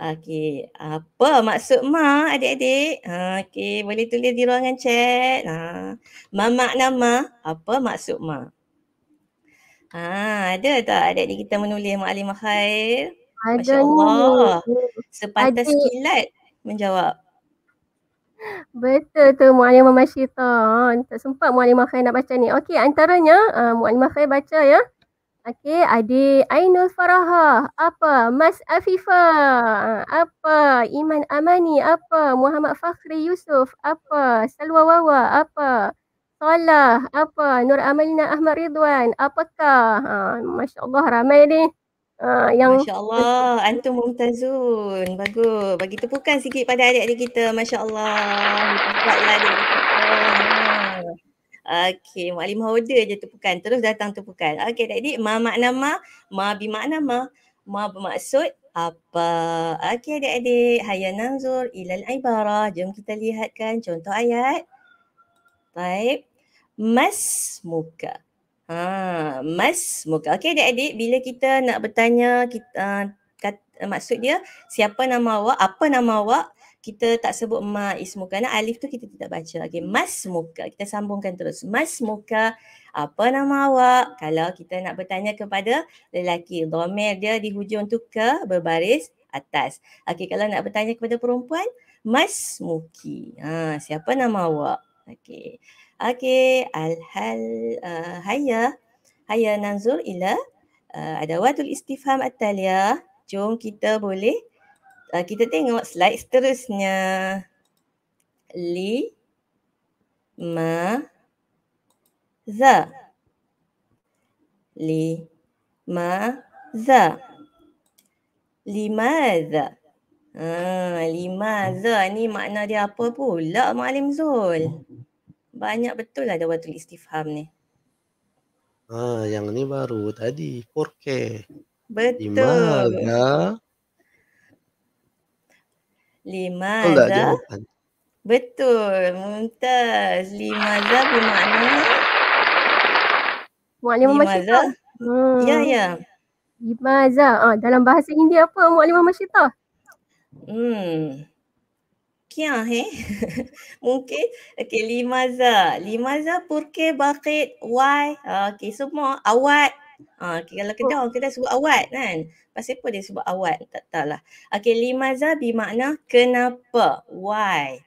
Okey, apa maksud mak adik-adik? Ha, okey, boleh tulis di ruangan chat. Ha, mamak nama, apa maksud mak? Ha, ada tak adik-adik kita menulis maklum khair? Ada. Masya-Allah. Sepatah adik. sekilat menjawab. Betul tu Muallimah Masyita. Ha, tak sempat Muallimah Khair nak baca ni. Okey, antaranya uh, Muallimah Khair baca ya. Okey, ada Ainul Faraha. Apa? Mas Afifa. Apa? Iman Amani. Apa? Muhammad Fakhri Yusuf. Apa? Salwa Wawa. Apa? Salah. Apa? Nur Amalina Ahmad Ridwan. Apakah? Ha, Masya Allah ramai ni. Ha, yang Masya Allah. Antum Mumtazun. Bagus. Bagi tepukan sikit pada adik-adik kita. Masya Allah. Buatlah adik-adik kita. Okey, maklim holder je tepukan. Terus datang tepukan. Okey, tadi ma makna ma, ma bi makna ma. Ma bermaksud apa? Okey, adik-adik. Hayya nanzur ilal ibarah. Jom kita lihatkan contoh ayat. Baik. Mas muka. Ha, mas muka. Okey, adik-adik. Bila kita nak bertanya, kita, uh, kat, uh, maksud dia, siapa nama awak? Apa nama awak? kita tak sebut ma ismu kerana alif tu kita tidak baca. Okey, masmuka. Kita sambungkan terus. Masmuka, apa nama awak? Kalau kita nak bertanya kepada lelaki, dhamir dia di hujung tu ke berbaris atas. Okey, kalau nak bertanya kepada perempuan, masmuki. Ha, siapa nama awak? Okey. Okey, alhal uh, haya Hayya nanzur ila uh, adawatul istifham at-taliyah. Jom kita boleh uh, kita tengok slide seterusnya. Li ma za. Li ma za. Limaza. Ah, lima limaza ni makna dia apa pula Maklim Zul? Banyak betul lah dawa tulis istifham ni. Ah, yang ni baru tadi. 4k Betul. Limaza. Lima Betul. Mumtaz. Lima zah bermakna. Mu'alimah Masyidah. Hmm. Ya, ya. Lima zah. Ha, dalam bahasa India apa Mu'alimah Masyidah? Hmm. Kia he? Eh? Mungkin. Okay, lima zah. Lima zah purke bakit why? Ah, okay, semua awat. Okay, ha, kalau oh. kedah orang kedah sebut awat kan. Pasal apa dia sebut awat? Tak tahulah. Okay, limaza bermakna kenapa? Why?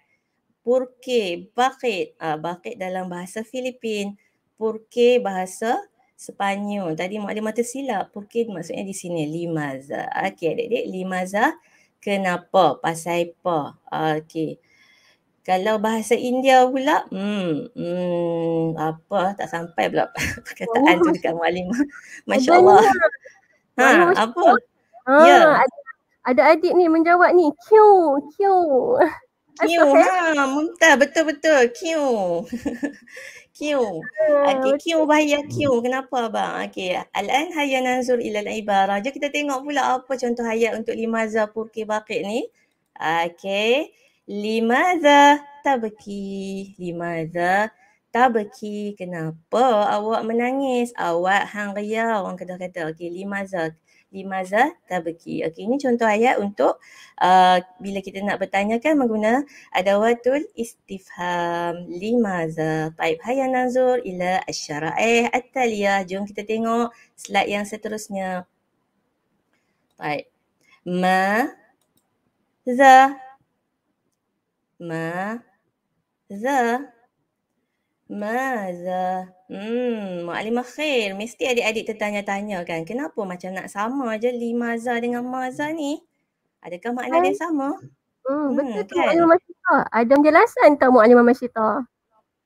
Purke, bakit? Ah, bakit dalam bahasa Filipin. Purke bahasa Sepanyol. Tadi mak dia mata silap. Purke maksudnya di sini. Limaza. Okay, adik-adik. Limaza kenapa? Pasal apa? Okay. Kalau bahasa India pula, hmm, hmm, apa tak sampai pula perkataan oh. tu dekat Mualimah. Masya Allah. Ha, apa? Allah. ya. Ha, ada, ada adik ni menjawab ni, Q, Q. Q, ha, muntah, betul-betul, Q, Q. Ah, okey, Q, bahaya Q. Kenapa abang? Okey, al-an hayya nanzur ila al-ibarah. kita tengok pula apa contoh ayat untuk lima zapur bakit ni. Okey. Limaza tabaki. Limaza tabaki. Kenapa awak menangis? Awak hang ria orang kata kata. Okey, limaza. Limaza tabaki. Okey, ini contoh ayat untuk uh, bila kita nak bertanyakan mengguna adawatul istifham. Limaza. Taib hayan nanzur ila asyara'ih at-taliyah. Jom kita tengok slide yang seterusnya. Baik. Ma za Ma-za. Ma-za. Hmm, maklumah khair. Mesti adik-adik tertanya-tanya kan. Kenapa macam nak sama je limaza dengan maza ni? Adakah makna dia sama? Hmm, hmm betul hmm, tu kan? maklumah syita. Ada penjelasan tak maklumah syita?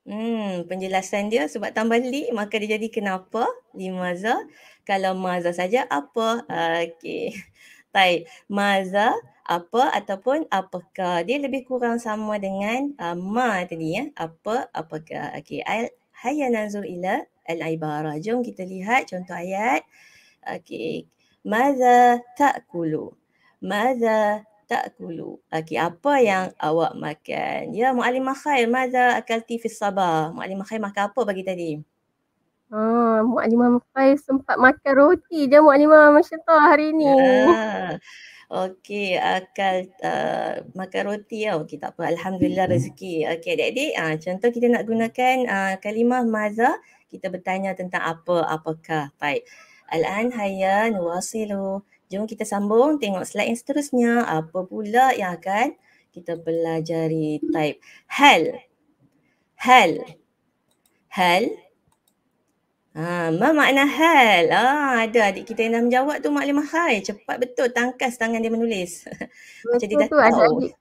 Hmm, penjelasan dia sebab tambah li maka dia jadi kenapa limaza. Kalau maza saja apa? Okay, Baik. Maza. Maza apa ataupun apakah dia lebih kurang sama dengan uh, ma tadi ya apa apakah okey al hayya nanzur ila al ibara jom kita lihat contoh ayat okey madza taakulu madza taakulu okey apa yang awak makan ya muallimah khair madza akalti fi sabah muallimah khair makan apa bagi tadi Ah, ha, Mak Limah sempat makan roti je Mak Limah Masya Allah hari ni. Ah. Okey, akal uh, makan roti tau. Lah. Okey, tak apa. Alhamdulillah hmm. rezeki. Okey, adik-adik. Uh, contoh kita nak gunakan uh, kalimah mazah. Kita bertanya tentang apa, apakah. Baik. Al-an hayan wasilu. Jom kita sambung tengok slide yang seterusnya. Apa pula yang akan kita pelajari type. Hal. Hal. Hal. Hal. Ha, ma makna hal? Ah, ha, ada adik kita yang dah menjawab tu maklumat hai. Cepat betul tangkas tangan dia menulis. Macam dia dah tu, Adik.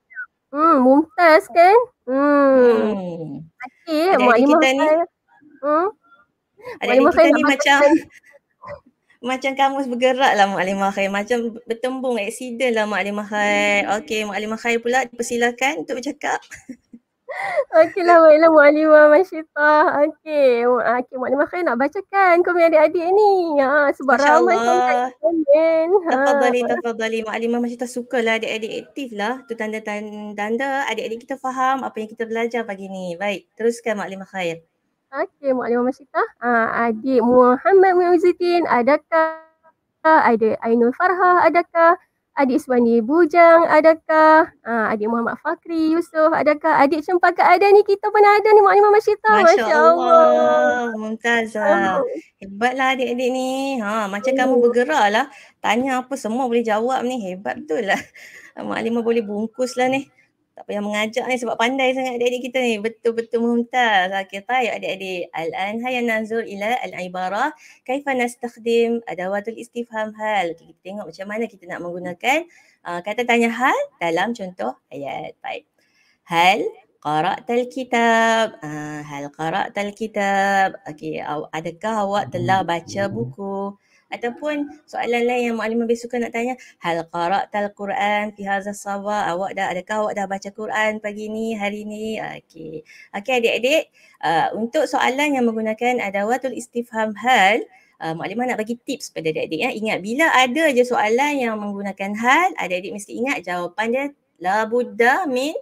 Hmm, mumtaz kan? Hmm. hmm. Okay, maklumat hai. Hmm? Adik, adik kita ni macam macam kamus bergerak lah Mak Alimah Khair. Macam bertembung, aksiden lah Mak Alimah Khair. Hmm. Okey, Mak Alimah Khair pula dipersilakan untuk bercakap. Okeylah baiklah Mu'alimah Masyidah. Okey. Okey Mu'alimah Khair nak bacakan komen adik-adik ni. Ya, sebab Masya ramai kan komen. Tafadhali, ha. tafadhali. Mu'alimah Masyidah sukalah adik-adik aktif lah. Tu tanda-tanda adik-adik kita faham apa yang kita belajar pagi ni. Baik. Teruskan Mu'alimah Khair. Okey Mu'alimah Masyidah. Ha, adik Muhammad Muhammad Zidin adakah? Ada Ainul Farha adakah? Adik Suwani Bujang adakah? Uh, adik Muhammad Fakri Yusuf adakah? Adik Cempaka ada ni kita pun ada ni Maklimah Masyita. Masya, Masya Allah. Allah. Mumtazah. Hebatlah adik-adik ni. Ha, macam Ayuh. kamu bergerak lah. Tanya apa semua boleh jawab ni. Hebat betul lah. Maklimah boleh bungkus lah ni tak payah mengajak ni sebab pandai sangat adik-adik kita ni betul-betul mumtaz okey tayo adik-adik al-an hayan nazur ila al-ibarah kaifa nastakhdim adawatul istifham hal okay, kita tengok macam mana kita nak menggunakan uh, kata tanya hal dalam contoh ayat baik hal qara'ta al-kitab uh, ah, hal qara'ta al-kitab okey adakah awak telah baca buku ataupun soalan lain yang Mu'alim lebih suka nak tanya hal qara' tal Quran fi hadha sawa awak dah adakah awak dah baca Quran pagi ni hari ni ah, okey okey adik-adik uh, untuk soalan yang menggunakan adawatul istifham hal Uh, ah, Mak nak bagi tips pada adik-adik ya. Ingat bila ada je soalan yang menggunakan hal, adik-adik mesti ingat jawapan dia la buddha min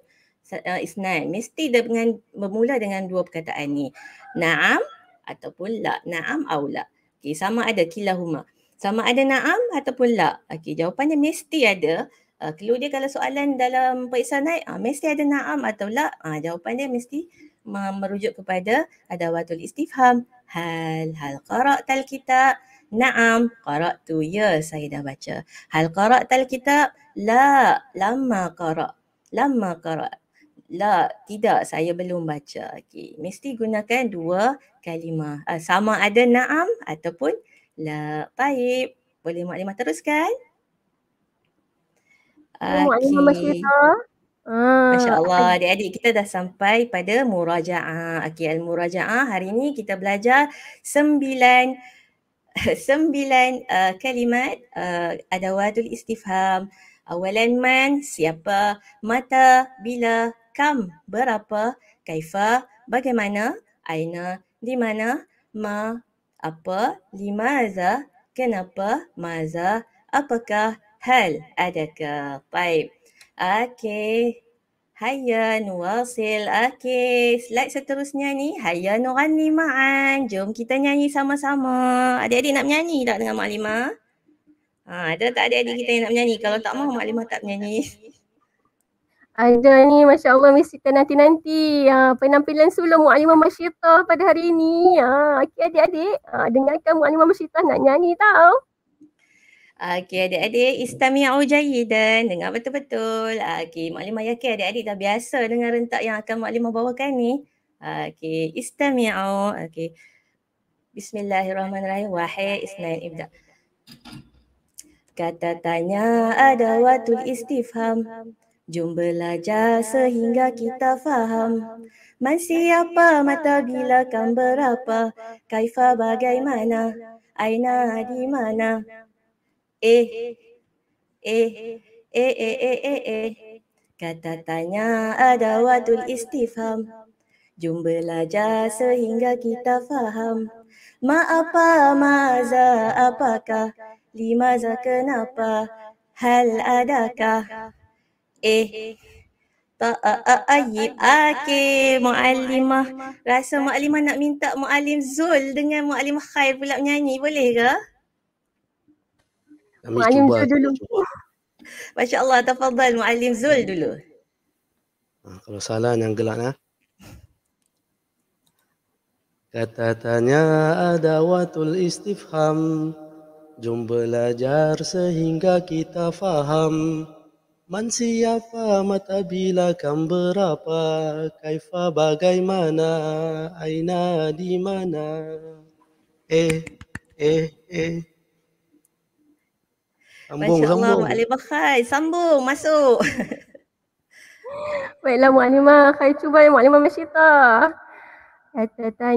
uh, isnan. Mesti dengan bermula dengan dua perkataan ni. Naam ataupun la. Naam au la. Okey, sama ada kilahuma. Sama ada naam ataupun la. Okey, jawapannya mesti ada. Uh, clue dia kalau soalan dalam periksa naik, uh, mesti ada naam atau la. Uh, ah, jawapannya mesti merujuk kepada ada adawatul istifham. Hal, hal qara' tal kitab. Naam, qara' tu. Ya, saya dah baca. Hal qara' tal kitab. La, lama qara'. Lama qara'. La, tidak, saya belum baca. Okey, mesti gunakan dua kalimah. Ah, uh, sama ada na'am ataupun la. Baik. Boleh Mak Limah teruskan? Okay. Oh, Mak Limah Masya Allah adik-adik kita dah sampai pada murajaah. Okey al-murajaah hari ini kita belajar sembilan sembilan uh, kalimat uh, adawatul istifham. Awalan man, siapa, mata, bila, kam, berapa, kaifa, bagaimana, aina, di mana ma apa li maza kenapa maza apakah hal adakah baik okey Hayya nuwasil. Okay, slide seterusnya ni. Hayya nurani ma'an. Jom kita nyanyi sama-sama. Adik-adik nak menyanyi tak dengan Mak Lima? Ha, ada tak adik-adik kita yang nak menyanyi? Kalau tak mahu Mak Lima tak menyanyi. Tak menyanyi. Ada ni Masya Allah mesti kita nanti-nanti ha, penampilan sulung Mu'alimah Masyidah pada hari ini. Ha, ah, okay adik-adik ha, dengarkan Mu'alimah Masyidah nak nyanyi tau. Okey adik-adik istami'u jayidan dengar betul-betul. Okey maklimah yakin adik-adik dah biasa Dengar rentak yang akan maklimah bawakan ni. Okey istami'u. Okey. Bismillahirrahmanirrahim. Wahai Isnail Ibda. Kata tanya ada watul istifham. Jom belajar sehingga kita faham Man siapa mata bila kan berapa Kaifa bagaimana Aina di mana Eh Eh Eh eh eh eh eh, eh. Kata tanya ada wadul istifham Jom belajar sehingga kita faham Ma apa maza apakah Lima za kenapa Hal adakah eh ta a a a y a k Mu'alimah Rasa Mu'alimah nak minta Mu'alim Zul dengan Mu'alimah Khai pula menyanyi, boleh ke? Mu'alim Zul dulu Masya Allah, tafadhal Mu'alim Zul hmm. dulu ha, Kalau salah, yang gelak nak ha. Kata tanya watul istifham Jom belajar sehingga kita faham Man siapa mata bila kam berapa Kaifa bagaimana Aina di mana Eh eh eh Sambung Masya sambung Masya Allah Bakhai Sambung masuk Baiklah Mak Nima Khai cuba ya Mak Nima Masyita Kata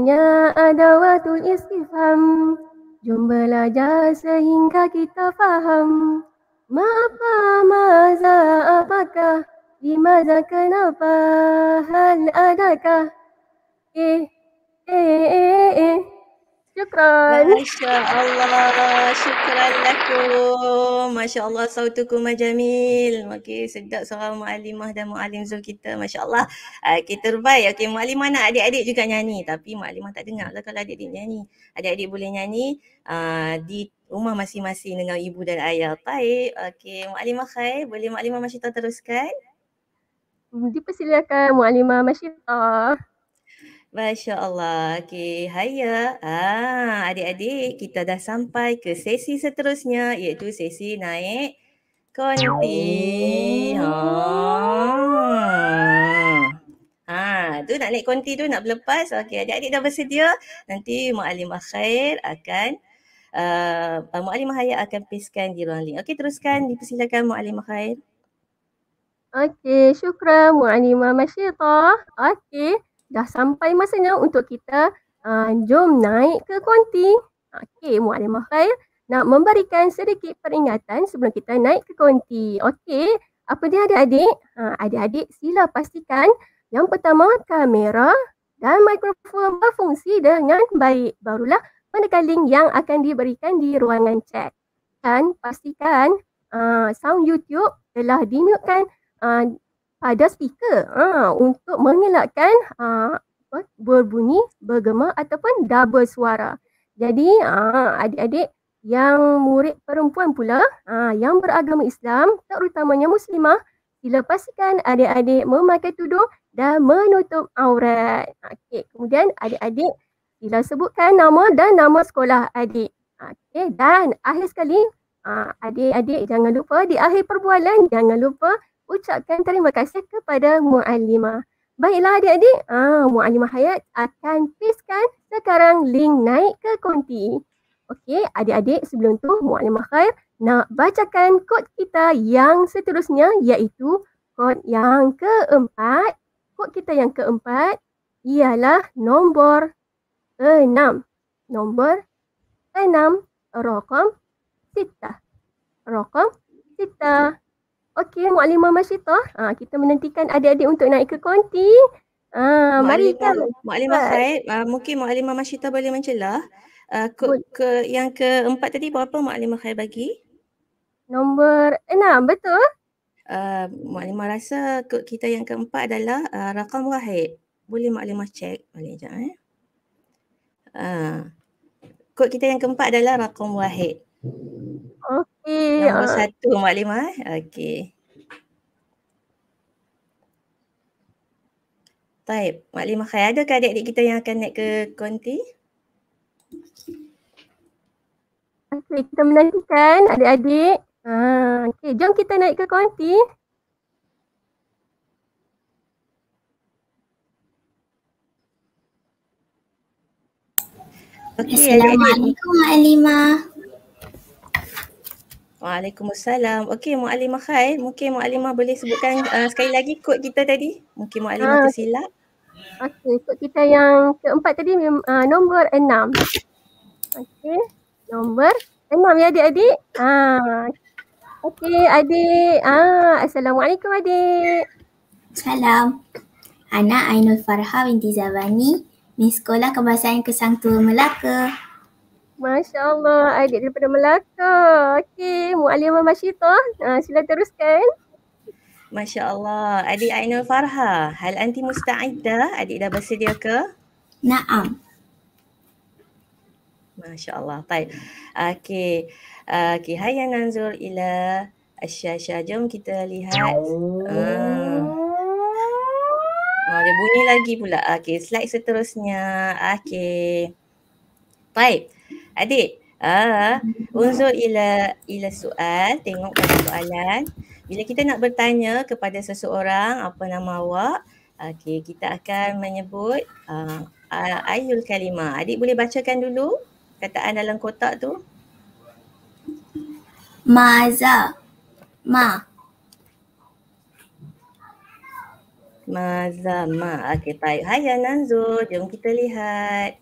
ada waktu istifham Jom jasa hingga kita faham Maafa maza apakah? Di maza kenapa? Hal adakah? Eh, eh, eh, eh, eh. Syukran. Masya Allah. Terima kasih. Masya Allah. Sautuku majamil. Okey. Sedap suara Mu'alimah dan Mu'alim Zul kita. Masya Allah. Ah, Okey. Terbaik. Okey. Mu'alimah nak adik-adik juga nyanyi. Tapi Mu'alimah tak dengar lah kalau adik-adik nyanyi. Adik-adik boleh nyanyi. Uh, di rumah masing-masing dengan ibu dan ayah. Baik. Okey, Mu'alimah Khai, boleh Mu'alimah Masyidah teruskan? Dipersilakan Mu'alimah Masyidah. Masya Allah. Okay. Hiya. Ah, adik-adik, kita dah sampai ke sesi seterusnya iaitu sesi naik konti. Ha. Ha, tu nak naik konti tu nak berlepas. Okey, adik-adik dah bersedia? Nanti Mak Alim akan uh, Mu'alim Mahaya akan paste-kan di ruang link. Okey, teruskan. Dipersilakan Mu'alim Mahaya. Okey, syukran Mu'alim Mahaya. Okey, dah sampai masanya untuk kita uh, jom naik ke konti. Okey, Mu'alim Mahaya nak memberikan sedikit peringatan sebelum kita naik ke konti. Okey, apa dia adik-adik? Ha, adik-adik sila pastikan yang pertama kamera dan mikrofon berfungsi dengan baik. Barulah manakah link yang akan diberikan di ruangan chat. Dan pastikan uh, sound YouTube telah dimutekan uh, ah, pada speaker uh, untuk mengelakkan uh, berbunyi, bergema ataupun double suara. Jadi uh, adik-adik yang murid perempuan pula uh, yang beragama Islam terutamanya Muslimah sila pastikan adik-adik memakai tudung dan menutup aurat. Okey, kemudian adik-adik Sila sebutkan nama dan nama sekolah adik. Ah, okey, dan akhir sekali, ah, adik-adik jangan lupa di akhir perbualan, jangan lupa ucapkan terima kasih kepada Mu'alimah. Baiklah adik-adik, ah, Mu'alimah Hayat akan paste sekarang link naik ke konti. Okey, adik-adik sebelum tu Mu'alimah Khair nak bacakan kod kita yang seterusnya iaitu kod yang keempat. Kod kita yang keempat ialah nombor enam. Nombor enam. Rokom sita. Rokom sita. Okey, Mu'alimah Masyidah. Ha, kita menantikan adik-adik untuk naik ke konti. Ha, mari kan. Mu'alimah Syed, uh, mungkin Mu'alimah Masyidah boleh mencelah. Uh, ke, ke, yang keempat tadi berapa Mu'alimah Syed bagi? Nombor enam, betul? Uh, ah, Mu'alimah rasa kita yang keempat adalah uh, ah, rakam wahid. Boleh Mu'alimah cek? Boleh sekejap eh. Uh, ha. kod kita yang keempat adalah Rakum Wahid. Okey. Nombor uh. satu Mak Lima eh. Okey. Taib, Mak Lima Khai, adakah adik-adik kita yang akan naik ke konti? Okey, kita menantikan adik-adik. Ah, okey, jom kita naik ke konti. Assalamualaikum Mak Alimah. Waalaikumsalam. Okey, Mak Alimah Khai. Mungkin Mak Alimah boleh sebutkan uh, sekali lagi kod kita tadi. Mungkin Mak Alimah ah. ha. tersilap. Okey, kod kita yang keempat tadi uh, nombor enam. Okey, nombor enam ya adik-adik. Uh. Okey, adik. Ah, Assalamualaikum adik. Salam. Anak Ainul Farha binti Zabani. Ni Sekolah Kebangsaan Kesang Tua Melaka. Masya Allah, adik daripada Melaka. Okey, Mu'alimah Masyita, uh, ah, sila teruskan. Masya Allah, adik Ainul Farha, hal anti musta'idda, adik dah bersedia ke? Naam. Masya Allah, baik. Okey, ah, okay. hayan nanzur ila Asyasyah. Jom kita lihat. Uh, dia bunyi lagi pula. okay. slide seterusnya. okay. Baik. Adik, ah, unsur ila ila soal, tengok pada soalan. Bila kita nak bertanya kepada seseorang apa nama awak, Okay, kita akan menyebut uh, ah, ayul ah, kalima. Adik boleh bacakan dulu kataan dalam kotak tu. Maza. Ma. Mazama. Okey, baik. Hai Ananzo, jom kita lihat.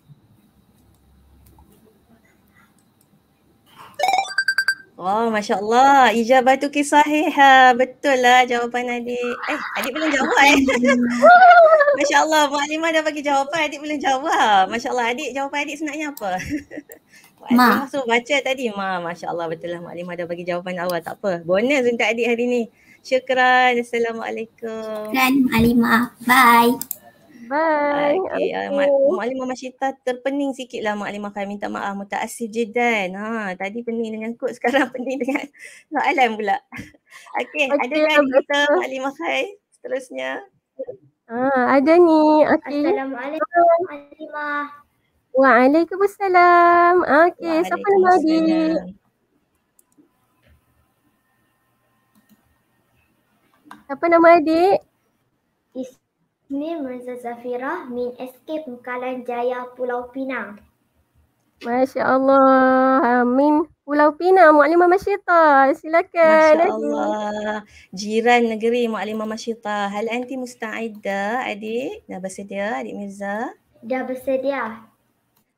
Oh, Masya Allah. batu kisah kisahih. Betul lah jawapan adik. Eh, adik belum jawab eh. Masya Allah, Mak Limah dah bagi jawapan. Adik belum jawab. Masya Allah, adik jawapan adik sebenarnya apa? Ma. Masuk baca tadi. Ma, Masya Allah, betul lah Mak Limah dah bagi jawapan awal. Tak apa. Bonus untuk adik hari ni. Syukran. Assalamualaikum. Syukran. Alimah. Bye. Bye. Okay. Okay. Ah, Mak Alimah Masyidah terpening sikit lah Mak Alimah Khan. Minta maaf. Muta asif je dan. Ha, tadi pening dengan kot. Sekarang pening dengan soalan pula. Okay. okay. Ada kan kita Mak Alimah Khan seterusnya? Ha, ada ni. Okay. Assalamualaikum Mak Alimah. Waalaikumsalam. Okay. Waalaikumsalam. Siapa nama adik? Apa nama adik? Ismi Mirza Zafira min Escape Mekalan Jaya Pulau Pinang. Masya Allah. Min Pulau Pinang, Mu'alima Masyita. Silakan. Masya Allah. Jiran negeri Mu'alima Masyita. Hal anti musta'idda, adik? Dah bersedia, adik Mirza? Dah bersedia.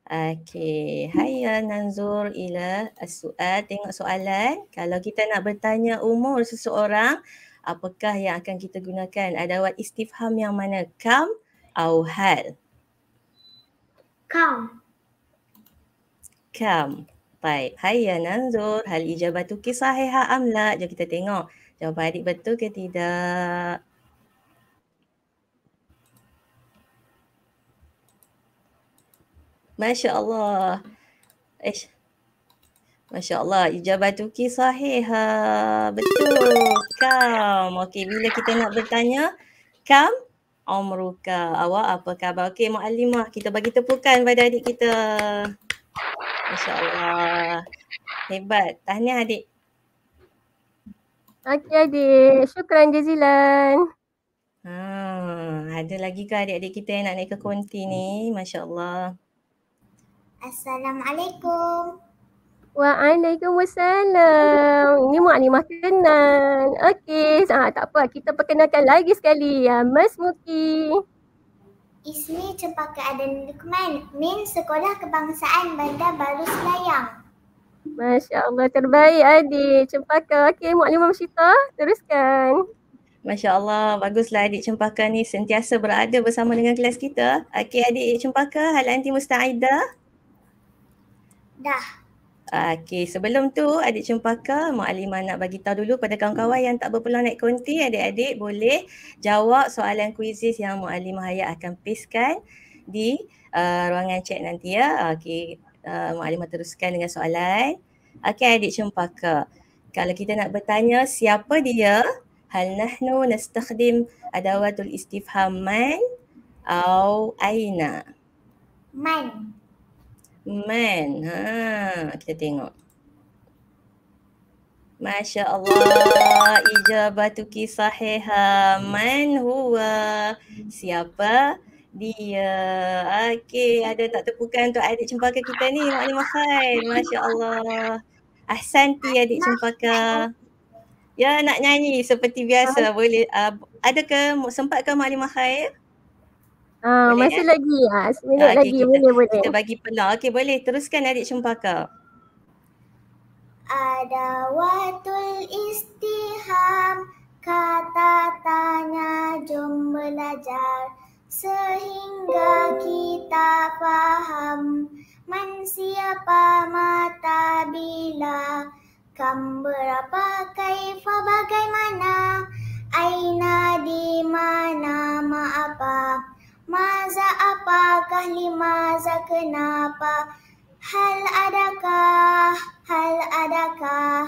Okay. Hayya nanzur ila as-su'al. Eh, tengok soalan. Kalau kita nak bertanya umur seseorang, apakah yang akan kita gunakan adawat istifham yang mana kam au hal kam kam baik hai ya nanzur hal ijabatu ki sahiha am la jom kita tengok jawapan adik betul ke tidak Masya Allah. Eh, Masya Allah, ijabat tuki sahih. Ha, betul. Kam. Okey, bila kita nak bertanya, kam Omruka, Awak apa khabar? Okey, alimah kita bagi tepukan pada adik kita. Masya Allah. Hebat. Tahniah adik. Okey adik. Syukran jazilan. Hmm, ada lagi ke adik-adik kita yang nak naik ke konti ni? Masya Allah. Assalamualaikum. Waalaikumsalam. Ini Mak ni makanan. Okey, ah, tak apa. Kita perkenalkan lagi sekali. Ya, Mas Muki. Ismi Cepaka Adan Lukman, Min Sekolah Kebangsaan Bandar Baru Selayang. Masya Allah terbaik adik cempaka. Okey maklumat cerita, teruskan. Masya Allah baguslah adik cempaka ni sentiasa berada bersama dengan kelas kita. Okey adik cempaka hal anti musta'idah? Dah. Okey, sebelum tu adik cempaka, Mak Alimah nak bagi tahu dulu pada kawan-kawan yang tak berpeluang naik konti, adik-adik boleh jawab soalan kuisis yang Mak Alimah Hayat akan paste di uh, ruangan chat nanti ya. Okey, uh, Mak Alimah teruskan dengan soalan. Okey, adik cempaka. Kalau kita nak bertanya siapa dia, hal nahnu nastakhdim adawatul istifham man au aina? Man man. Ha, kita tengok. Masya Allah, ijabatuki sahiha. Man huwa. Siapa? Dia. Okay, ada tak tepukan untuk adik cempaka kita ni? Maknanya mahal. Masya Allah. Ahsanti adik cempaka. Ya, nak nyanyi seperti biasa. Ah. Boleh. Uh, adakah sempatkan maklumat khair? Ah, boleh, eh? masih kan? lagi. Ah, seminit ah, okay, lagi. Kita, boleh, boleh. Kita bagi peluang. Okey, boleh. Teruskan adik cempaka. Ada watul istiham Kata tanya jom belajar Sehingga kita faham Man siapa mata bila Kam berapa kaifa bagaimana Aina di mana Ma apa ah. Maza apakah limaza kenapa? Hal adakah? Hal adakah?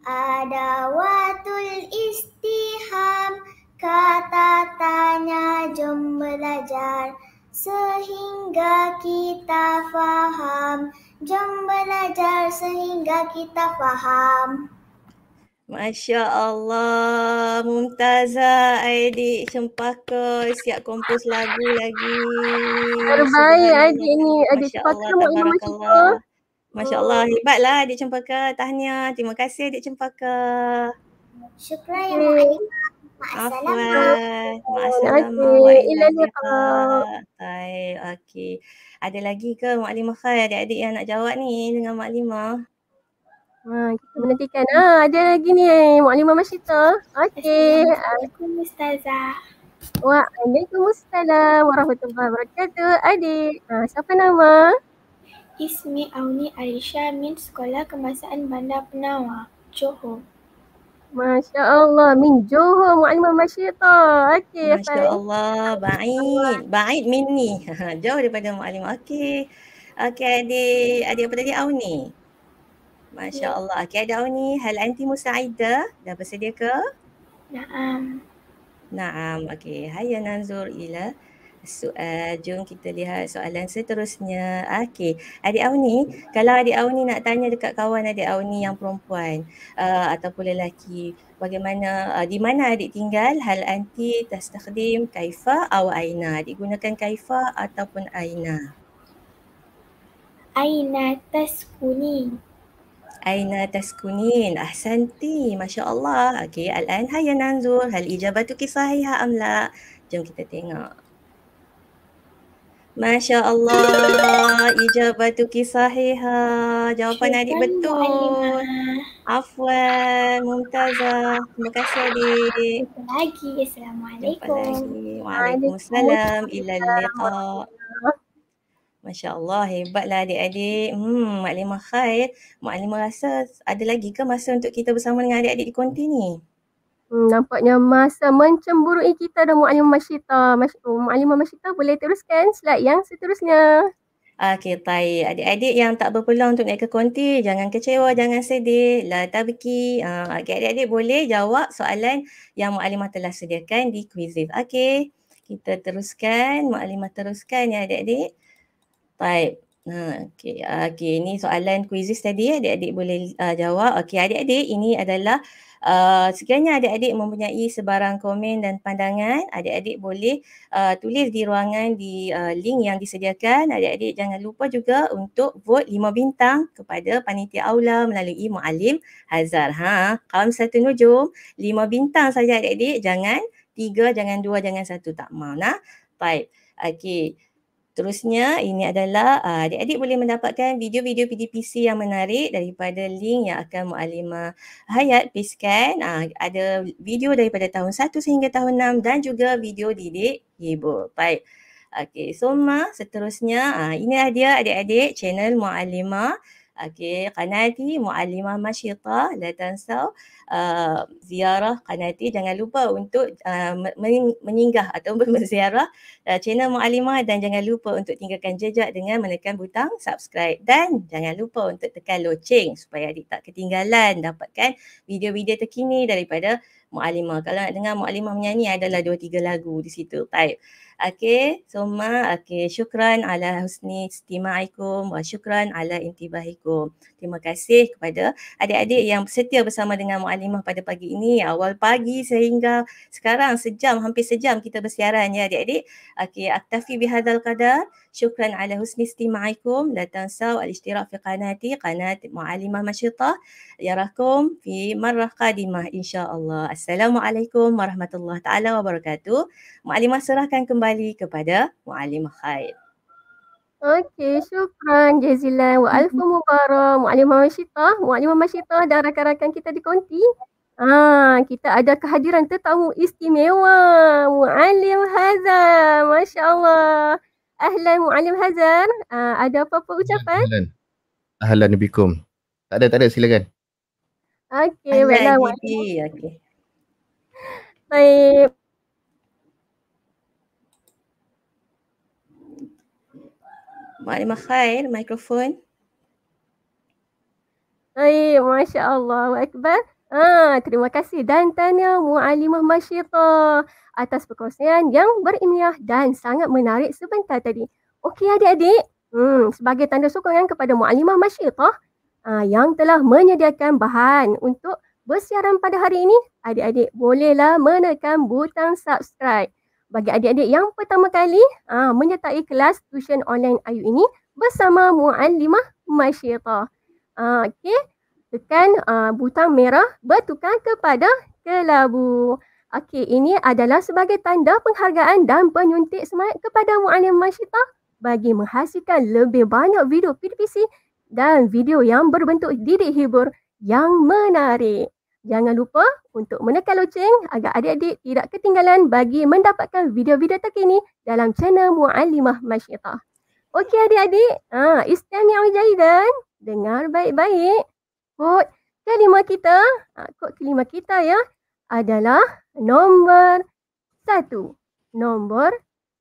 Ada watul istiham Kata tanya jom belajar Sehingga kita faham Jom belajar sehingga kita faham Masya Allah, Mumtazah adik cempaka, siap kompos lagu lagi. Terbaik adik ini adik sempaka mak imam Masya Allah. Masya Allah, hebatlah adik cempaka. Tahniah. Terima kasih adik cempaka. Syukur ya Mak Mak Assalamualaikum. Mak Assalamualaikum. Okey. Ada lagi ke Mak Limah Khai adik-adik yang nak jawab ni dengan Mak Limah? Ha, kita menantikan. Ha, ada lagi ni Maklumah Masyita. Okey. Assalamualaikum Ustazah. Waalaikumsalam warahmatullahi wabarakatuh. Adik. Ha, siapa nama? Ismi Auni Aisyah Min Sekolah Kemasaan Bandar Penawar, Johor. Masya Allah, Min Johor Mu'alimah Masyita. Okey, Masya Allah, Allah. baik. Baik Min ni. Jauh daripada Mu'alimah. Okey. Okey, adik. Adik apa tadi Auni? Masya Allah. Okay, ada awak ni. Hal anti musaida. Dah bersedia ke? Naam. Naam. Okay. Hai Nanzur ila. Soal, jom kita lihat soalan seterusnya. Okey, adik ni. kalau adik ni nak tanya dekat kawan adik ni yang perempuan uh, ataupun lelaki, bagaimana, uh, di mana adik tinggal, hal anti, tas tastakhdim, kaifa, atau aina. Adik gunakan kaifa ataupun aina. Aina tas kuning. Aina taskunin? Ahsanti. Masya Allah. Okay. Al-an hayya nanzur. Hal ijabatu kisahiyah amla? Jom kita tengok. Masya Allah. Ijabatu kisahiha. Jawapan adik betul. Afwan. Mumtazah. Terima kasih adik. Jumpa lagi. Assalamualaikum. Waalaikumsalam. Ilal-liqa. Masya Allah, hebatlah adik-adik. Hmm, Mak Lima khair. Mak Lima rasa ada lagi ke masa untuk kita bersama dengan adik-adik di konti ni? Hmm, nampaknya masa mencemburui kita dan Mak Lima Masyita. Mas oh, Mak Lima Masyita boleh teruskan slide yang seterusnya. Okey, tai adik-adik yang tak berpeluang untuk naik ke konti, jangan kecewa, jangan sedih. La tabiki. Uh, ah, okay, adik-adik boleh jawab soalan yang Mak Alimah telah sediakan di kuisif. Okey, kita teruskan. Mak Alimah teruskan ya adik-adik. Baik. Ha, okey. Ah, okey, ini soalan kuisis tadi eh. Adik-adik boleh uh, jawab. Okay, adik-adik, ini adalah Uh, sekiranya adik-adik mempunyai sebarang komen dan pandangan, adik-adik boleh uh, tulis di ruangan di uh, link yang disediakan. Adik-adik jangan lupa juga untuk vote lima bintang kepada panitia aula melalui Mu'alim Hazar. Ha, kalau satu nujum, lima bintang saja adik-adik. Jangan tiga, jangan dua, jangan satu. Tak mau Nah, Baik. okay. Seterusnya ini adalah ah, adik-adik boleh mendapatkan video-video PDPC yang menarik daripada link yang akan Mu'alima Hayat paste Uh, ah, ada video daripada tahun 1 sehingga tahun 6 dan juga video didik ibu. Baik. Okey, so Ma, seterusnya uh, inilah dia adik-adik channel Mu'alima. Uh, okay, qanati muallimah masyita la tansa uh, eh, ziarah qanati jangan lupa untuk uh, eh, menyinggah atau berziarah uh, channel muallimah dan jangan lupa untuk tinggalkan jejak dengan menekan butang subscribe dan jangan lupa untuk tekan loceng supaya adik tak ketinggalan dapatkan video-video terkini daripada muallimah kalau nak dengar muallimah menyanyi adalah dua tiga lagu di situ type Okay, summa, okay, syukran ala husni istima'ikum wa syukran ala intibahikum. Terima kasih kepada adik-adik yang setia bersama dengan Mu'alimah pada pagi ini, awal pagi sehingga sekarang sejam, hampir sejam kita bersiaran ya adik-adik. Okay, aktafi bihadal qadar. شكرا على حسن استماعكم لا تنسوا الاشتراك في قناتي قناة معلمة نشطة يراكم في مرة قادمة إن شاء الله السلام عليكم ورحمة الله تعالى وبركاته معلمة سرahkan kembali kepada معلمة خير Okey, syukran jazilan wa alfu mhm. mubarak Mu'alimah Masyidah, Mu'alimah Masyidah dan rakan-rakan kita di Konti. Ah, kita ada kehadiran tetamu istimewa, Mu'alim Hazam. Masya-Allah. Ahlan Mu'alim Hazan. Uh, ada apa-apa ucapan? Ahlan. Ahlan Nubikum. Tak ada, tak ada. Silakan. Okay. Baiklah. Okay. Baik. Mu'alim Khair, mikrofon. Baik, Masya Allah. Akbar. Ah, terima kasih dan tanya Mu'alimah Masyita atas perkongsian yang berilmiah dan sangat menarik sebentar tadi. Okey adik-adik, hmm, sebagai tanda sokongan kepada Mu'alimah Masyita ah, yang telah menyediakan bahan untuk bersiaran pada hari ini, adik-adik bolehlah menekan butang subscribe. Bagi adik-adik yang pertama kali ah, menyertai kelas tuition online Ayu ini bersama Mu'alimah Masyita. Ah, Okey, tekan uh, butang merah bertukar kepada kelabu. Okey, ini adalah sebagai tanda penghargaan dan penyuntik semangat kepada Mu'alim Masyita bagi menghasilkan lebih banyak video PDPC dan video yang berbentuk diri hibur yang menarik. Jangan lupa untuk menekan loceng agar adik-adik tidak ketinggalan bagi mendapatkan video-video terkini dalam channel Mu'alimah Masyidah. Okey adik-adik, ha, ah, istimewa jahidan. Dengar baik-baik kod kelima kita, ah, kod kelima kita ya adalah nombor satu. Nombor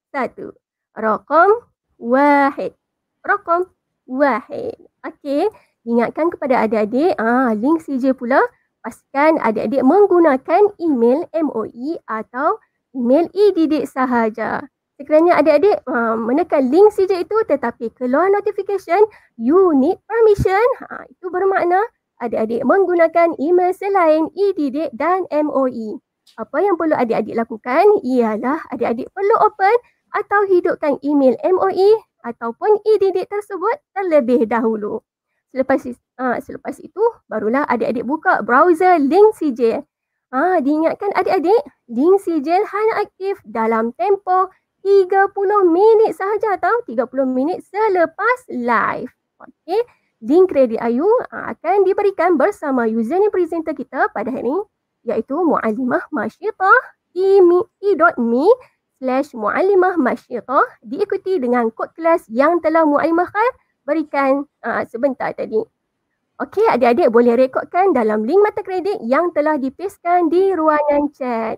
satu. Rokom wahid. Rokom wahid. Okey. Ingatkan kepada adik-adik, ah, link CJ pula. Pastikan adik-adik menggunakan email MOE atau email e sahaja. Sekiranya adik-adik uh, menekan link saja itu tetapi keluar notification, you need permission. Ha, itu bermakna adik-adik menggunakan email selain e-didik dan MOE. Apa yang perlu adik-adik lakukan ialah adik-adik perlu open atau hidupkan email MOE ataupun e-didik tersebut terlebih dahulu. Selepas, ha, selepas itu, barulah adik-adik buka browser link sijil. Ha, diingatkan adik-adik, link sijil hanya aktif dalam tempoh 30 minit sahaja atau 30 minit selepas live. Okey link kredit Ayu ah, akan diberikan bersama user ni presenter kita pada hari ini iaitu Muallimah Masyidah e.me slash Muallimah Masyidah diikuti dengan kod kelas yang telah Muallimah Khan berikan uh, sebentar tadi. Okey adik-adik boleh rekodkan dalam link mata kredit yang telah dipaskan di ruangan chat.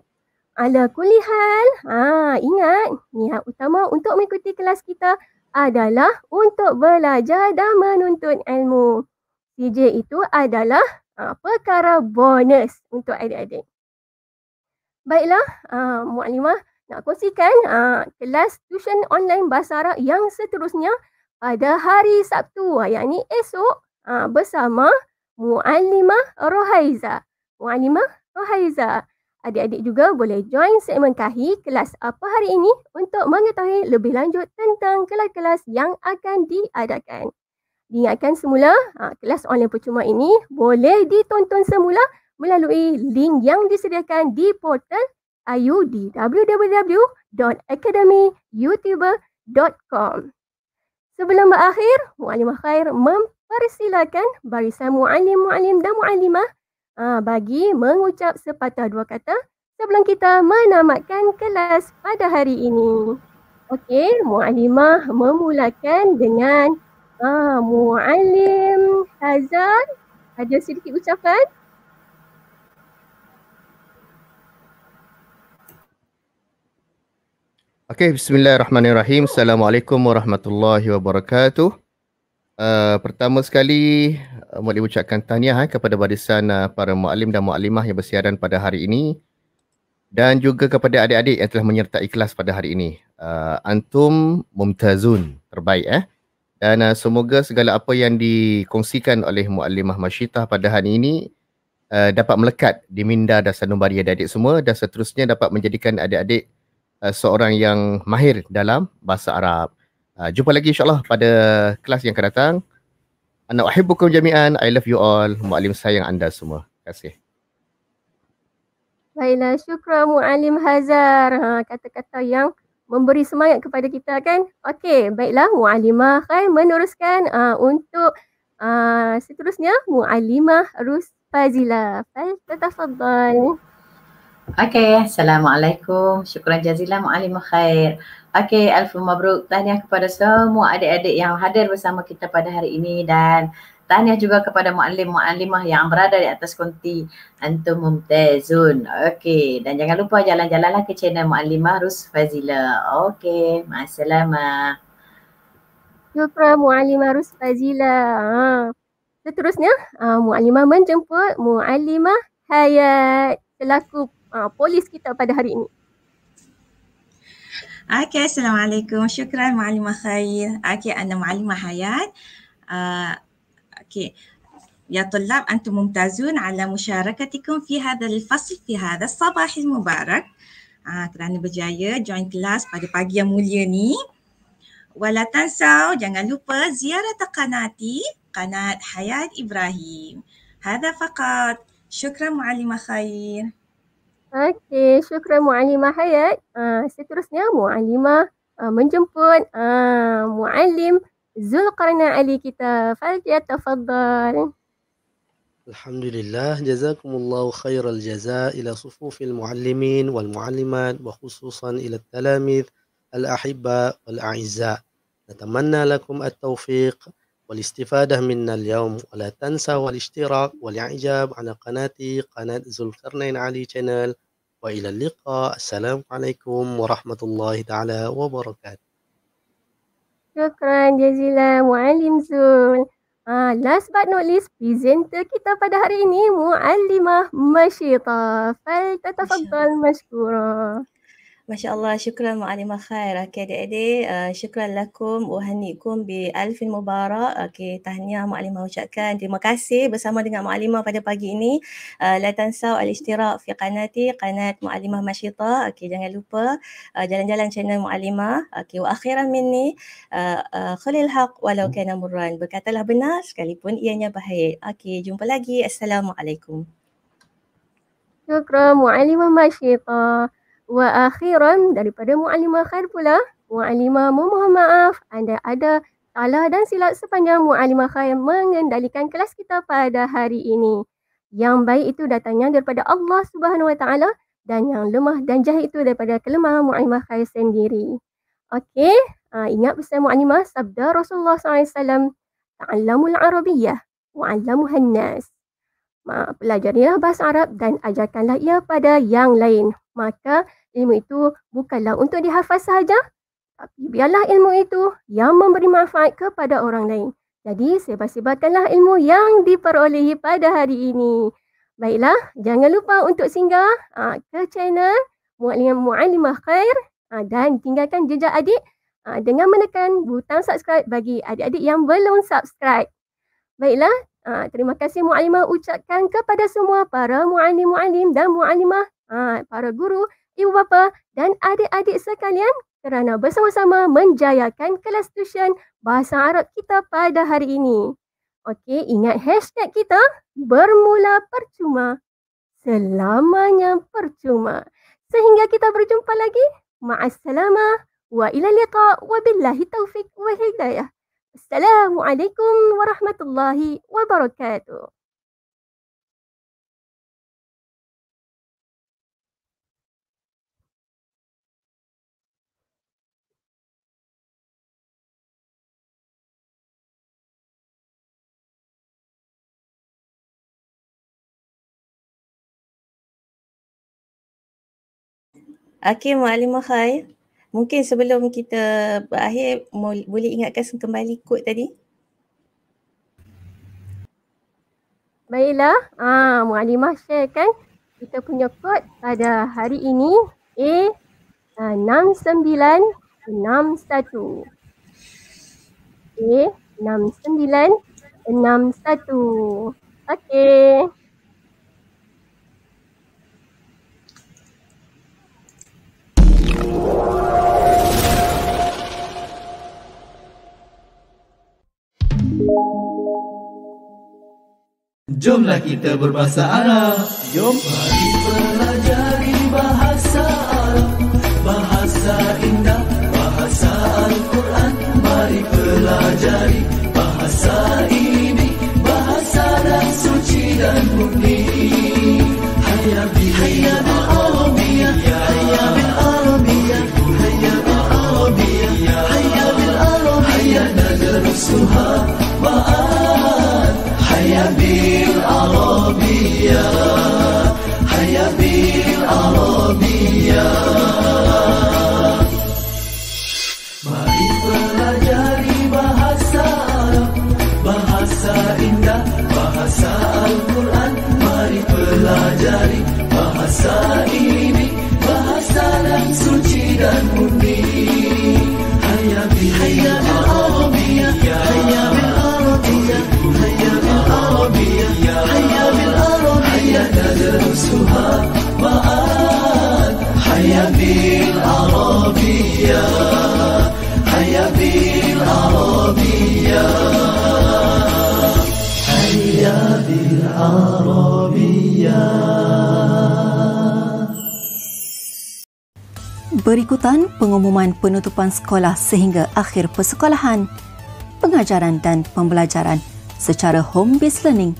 Ala kulihal, ha, ingat niat utama untuk mengikuti kelas kita adalah untuk belajar dan menuntut ilmu. CJ itu adalah uh, perkara bonus untuk adik-adik. Baiklah, uh, ah, Mu'alimah nak kongsikan uh, kelas tuition online Bahasa Arab yang seterusnya pada hari Sabtu, yakni esok uh, bersama Mu'alimah Rohaiza. Mu'alimah Rohaiza. Uh, adik-adik juga boleh join segmen Kahi kelas apa hari ini untuk mengetahui lebih lanjut tentang kelas-kelas yang akan diadakan. Diingatkan semula, ha, kelas online percuma ini boleh ditonton semula melalui link yang disediakan di portal ayu di www.academyyoutuber.com. Sebelum berakhir, Mu'alimah Khair mempersilakan barisan Mu'alim, Mu'alim dan Mu'alimah uh, bagi mengucap sepatah dua kata sebelum kita menamatkan kelas pada hari ini. Okey, Mu'alimah memulakan dengan uh, ha, Mu'alim Hazan. Ada sedikit ucapan? Okey, bismillahirrahmanirrahim. Assalamualaikum warahmatullahi wabarakatuh. Eh, pertama sekali eh, boleh ucapkan tahniah eh, kepada barisan uh, para mualim dan mualimah yang bersiaran pada hari ini dan juga kepada adik-adik yang telah menyertai kelas pada hari ini. Uh, antum mumtazun terbaik eh. Dan uh, semoga segala apa yang dikongsikan oleh mualimah Masyitah pada hari ini uh, dapat melekat di minda dan sanubari adik-adik semua dan seterusnya dapat menjadikan adik-adik uh, seorang yang mahir dalam bahasa Arab. Uh, jumpa lagi insyaAllah pada kelas yang akan datang. Anak wahibukum jami'an. I love you all. Mu'alim sayang anda semua. Terima kasih. Baiklah. Syukran Mu'alim Hazar. Ha, kata-kata yang memberi semangat kepada kita kan. Okey. Baiklah. Mu'alimah kan meneruskan uh, untuk uh, seterusnya. Mu'alimah Rus Fazila. Fazila. Fazila. Okay, Assalamualaikum. Syukuran jazilah mu'alim khair. Okay, alfu mabruk. Tahniah kepada semua adik-adik yang hadir bersama kita pada hari ini dan tahniah juga kepada mu'alim mu'alimah yang berada di atas konti Antum Mumtazun. Okay, dan jangan lupa jalan-jalanlah ke channel mu'alimah Rus Fazila. Okay, ma'asalamah. Syukuran mu'alimah Rus Fazila. Ha. Seterusnya, uh, ah, mu'alimah menjemput mu'alimah Hayat selaku uh, polis kita pada hari ini. Okay, Assalamualaikum. Syukran Ma'alimah Khair. Okay, Anna Ma'alimah Hayat. Uh, okay. يا طلاب أنتم ممتازون على مشاركتكم في هذا الفصل في هذا الصباح المبارك كرانا بجاية join class pada pagi yang mulia ni ولا تنسوا jangan lupa زيارة قناتي قناة حياة إبراهيم هذا فقط شكرا معلمة خير Okey, syukur Mu'alimah Hayat. Uh, seterusnya Mu'alimah uh, menjemput uh, Mu'alim Zulqarna Ali kita. Falkia tafadhal. الحمد لله جزاكم الله خير الجزاء إلى صفوف المعلمين والمعلمات وخصوصا إلى التلاميذ الأحباء والأعزاء نتمنى لكم التوفيق والاستفادة منا اليوم ولا تنسوا الاشتراك والإعجاب على قناتي قناة ذو القرنين علي شانل وإلى اللقاء السلام عليكم ورحمة الله تعالى وبركاته شكرا جزيلا معلم زول آه last but not least, presenter kita pada hari ini معلمة مشيطة فلتتفضل tatafaddal Masya Allah, syukran ma'alim khair. Okay, adik-adik, uh, syukran lakum. Wahanikum bi alfin mubarak. Okay, tahniah ma'alimah ucapkan. Terima kasih bersama dengan ma'alimah pada pagi ini. Uh, eh, la tansau al-ishtirak fi qanati, qanat ma'alimah masyita. Okay, jangan lupa uh, jalan-jalan channel ma'alimah. Okay, wa akhiran minni, uh, uh, khulil haq walau kena murran. Berkatalah benar sekalipun ianya baik. Okay, jumpa lagi. Assalamualaikum. Syukran ma'alimah masyita wa akhiran daripada Mu'alimah Khair pula. Mu'alimah memohon maaf anda ada salah dan silap sepanjang Mu'alimah Khair mengendalikan kelas kita pada hari ini. Yang baik itu datangnya daripada Allah Subhanahu Wa Taala dan yang lemah dan jahil itu daripada kelemahan Mu'alimah Khair sendiri. Okey, uh, ingat pesan Mu'alimah sabda Rasulullah SAW. Ta'allamul Arabiyah wa'allamuhannas pelajarilah bahasa Arab dan ajarkanlah ia pada yang lain. Maka ilmu itu bukanlah untuk dihafaz sahaja, tapi biarlah ilmu itu yang memberi manfaat kepada orang lain. Jadi, sebar-sebarkanlah ilmu yang diperolehi pada hari ini. Baiklah, jangan lupa untuk singgah uh, ke channel Mu'alimah Mu'alimah Khair uh, dan tinggalkan jejak adik ah, dengan menekan butang subscribe bagi adik-adik yang belum subscribe. Baiklah, Ha, terima kasih Muallimah ucapkan kepada semua para Muallim-Muallim dan Muallimah, ha, para guru, ibu bapa dan adik-adik sekalian kerana bersama-sama menjayakan kelas tuition Bahasa Arab kita pada hari ini. Okey, ingat hashtag kita bermula percuma. Selamanya percuma. Sehingga kita berjumpa lagi. Ma'assalamah. Wa ila liqa wa billahi taufiq wa hidayah. السلام عليكم ورحمة الله وبركاته أكي معلمة خايف Mungkin sebelum kita berakhir, boleh ingatkan kembali kod tadi? Baiklah, ah, mualimah Alimah share kan kita punya kod pada hari ini A6961. A6961. Ah, Okey. Jomlah kita berbahasa Arab. Jom mari pelajari bahasa Arab. Bahasa indah, bahasa Al-Quran. Mari pelajari bahasa ini, bahasa yang suci dan murni. Hayati Terima kasih. Berikutan pengumuman penutupan sekolah sehingga akhir persekolahan. Pengajaran dan pembelajaran secara home-based learning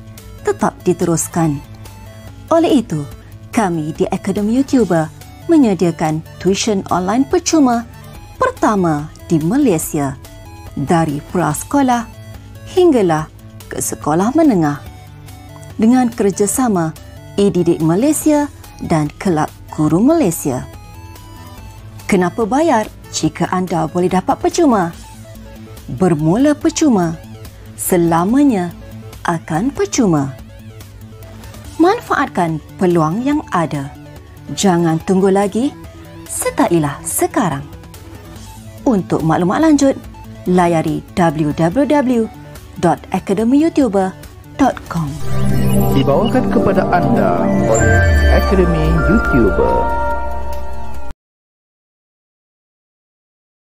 tetap diteruskan. Oleh itu, kami di Akademi YouTuber menyediakan tuition online percuma pertama di Malaysia dari prasekolah hinggalah ke sekolah menengah dengan kerjasama eDidik Malaysia dan Kelab Guru Malaysia. Kenapa bayar jika anda boleh dapat percuma? Bermula percuma, selamanya akan percuma. Manfaatkan peluang yang ada. Jangan tunggu lagi, setailah sekarang. Untuk maklumat lanjut, layari www.academyyoutuber.com Dibawakan kepada anda oleh Academy Youtuber.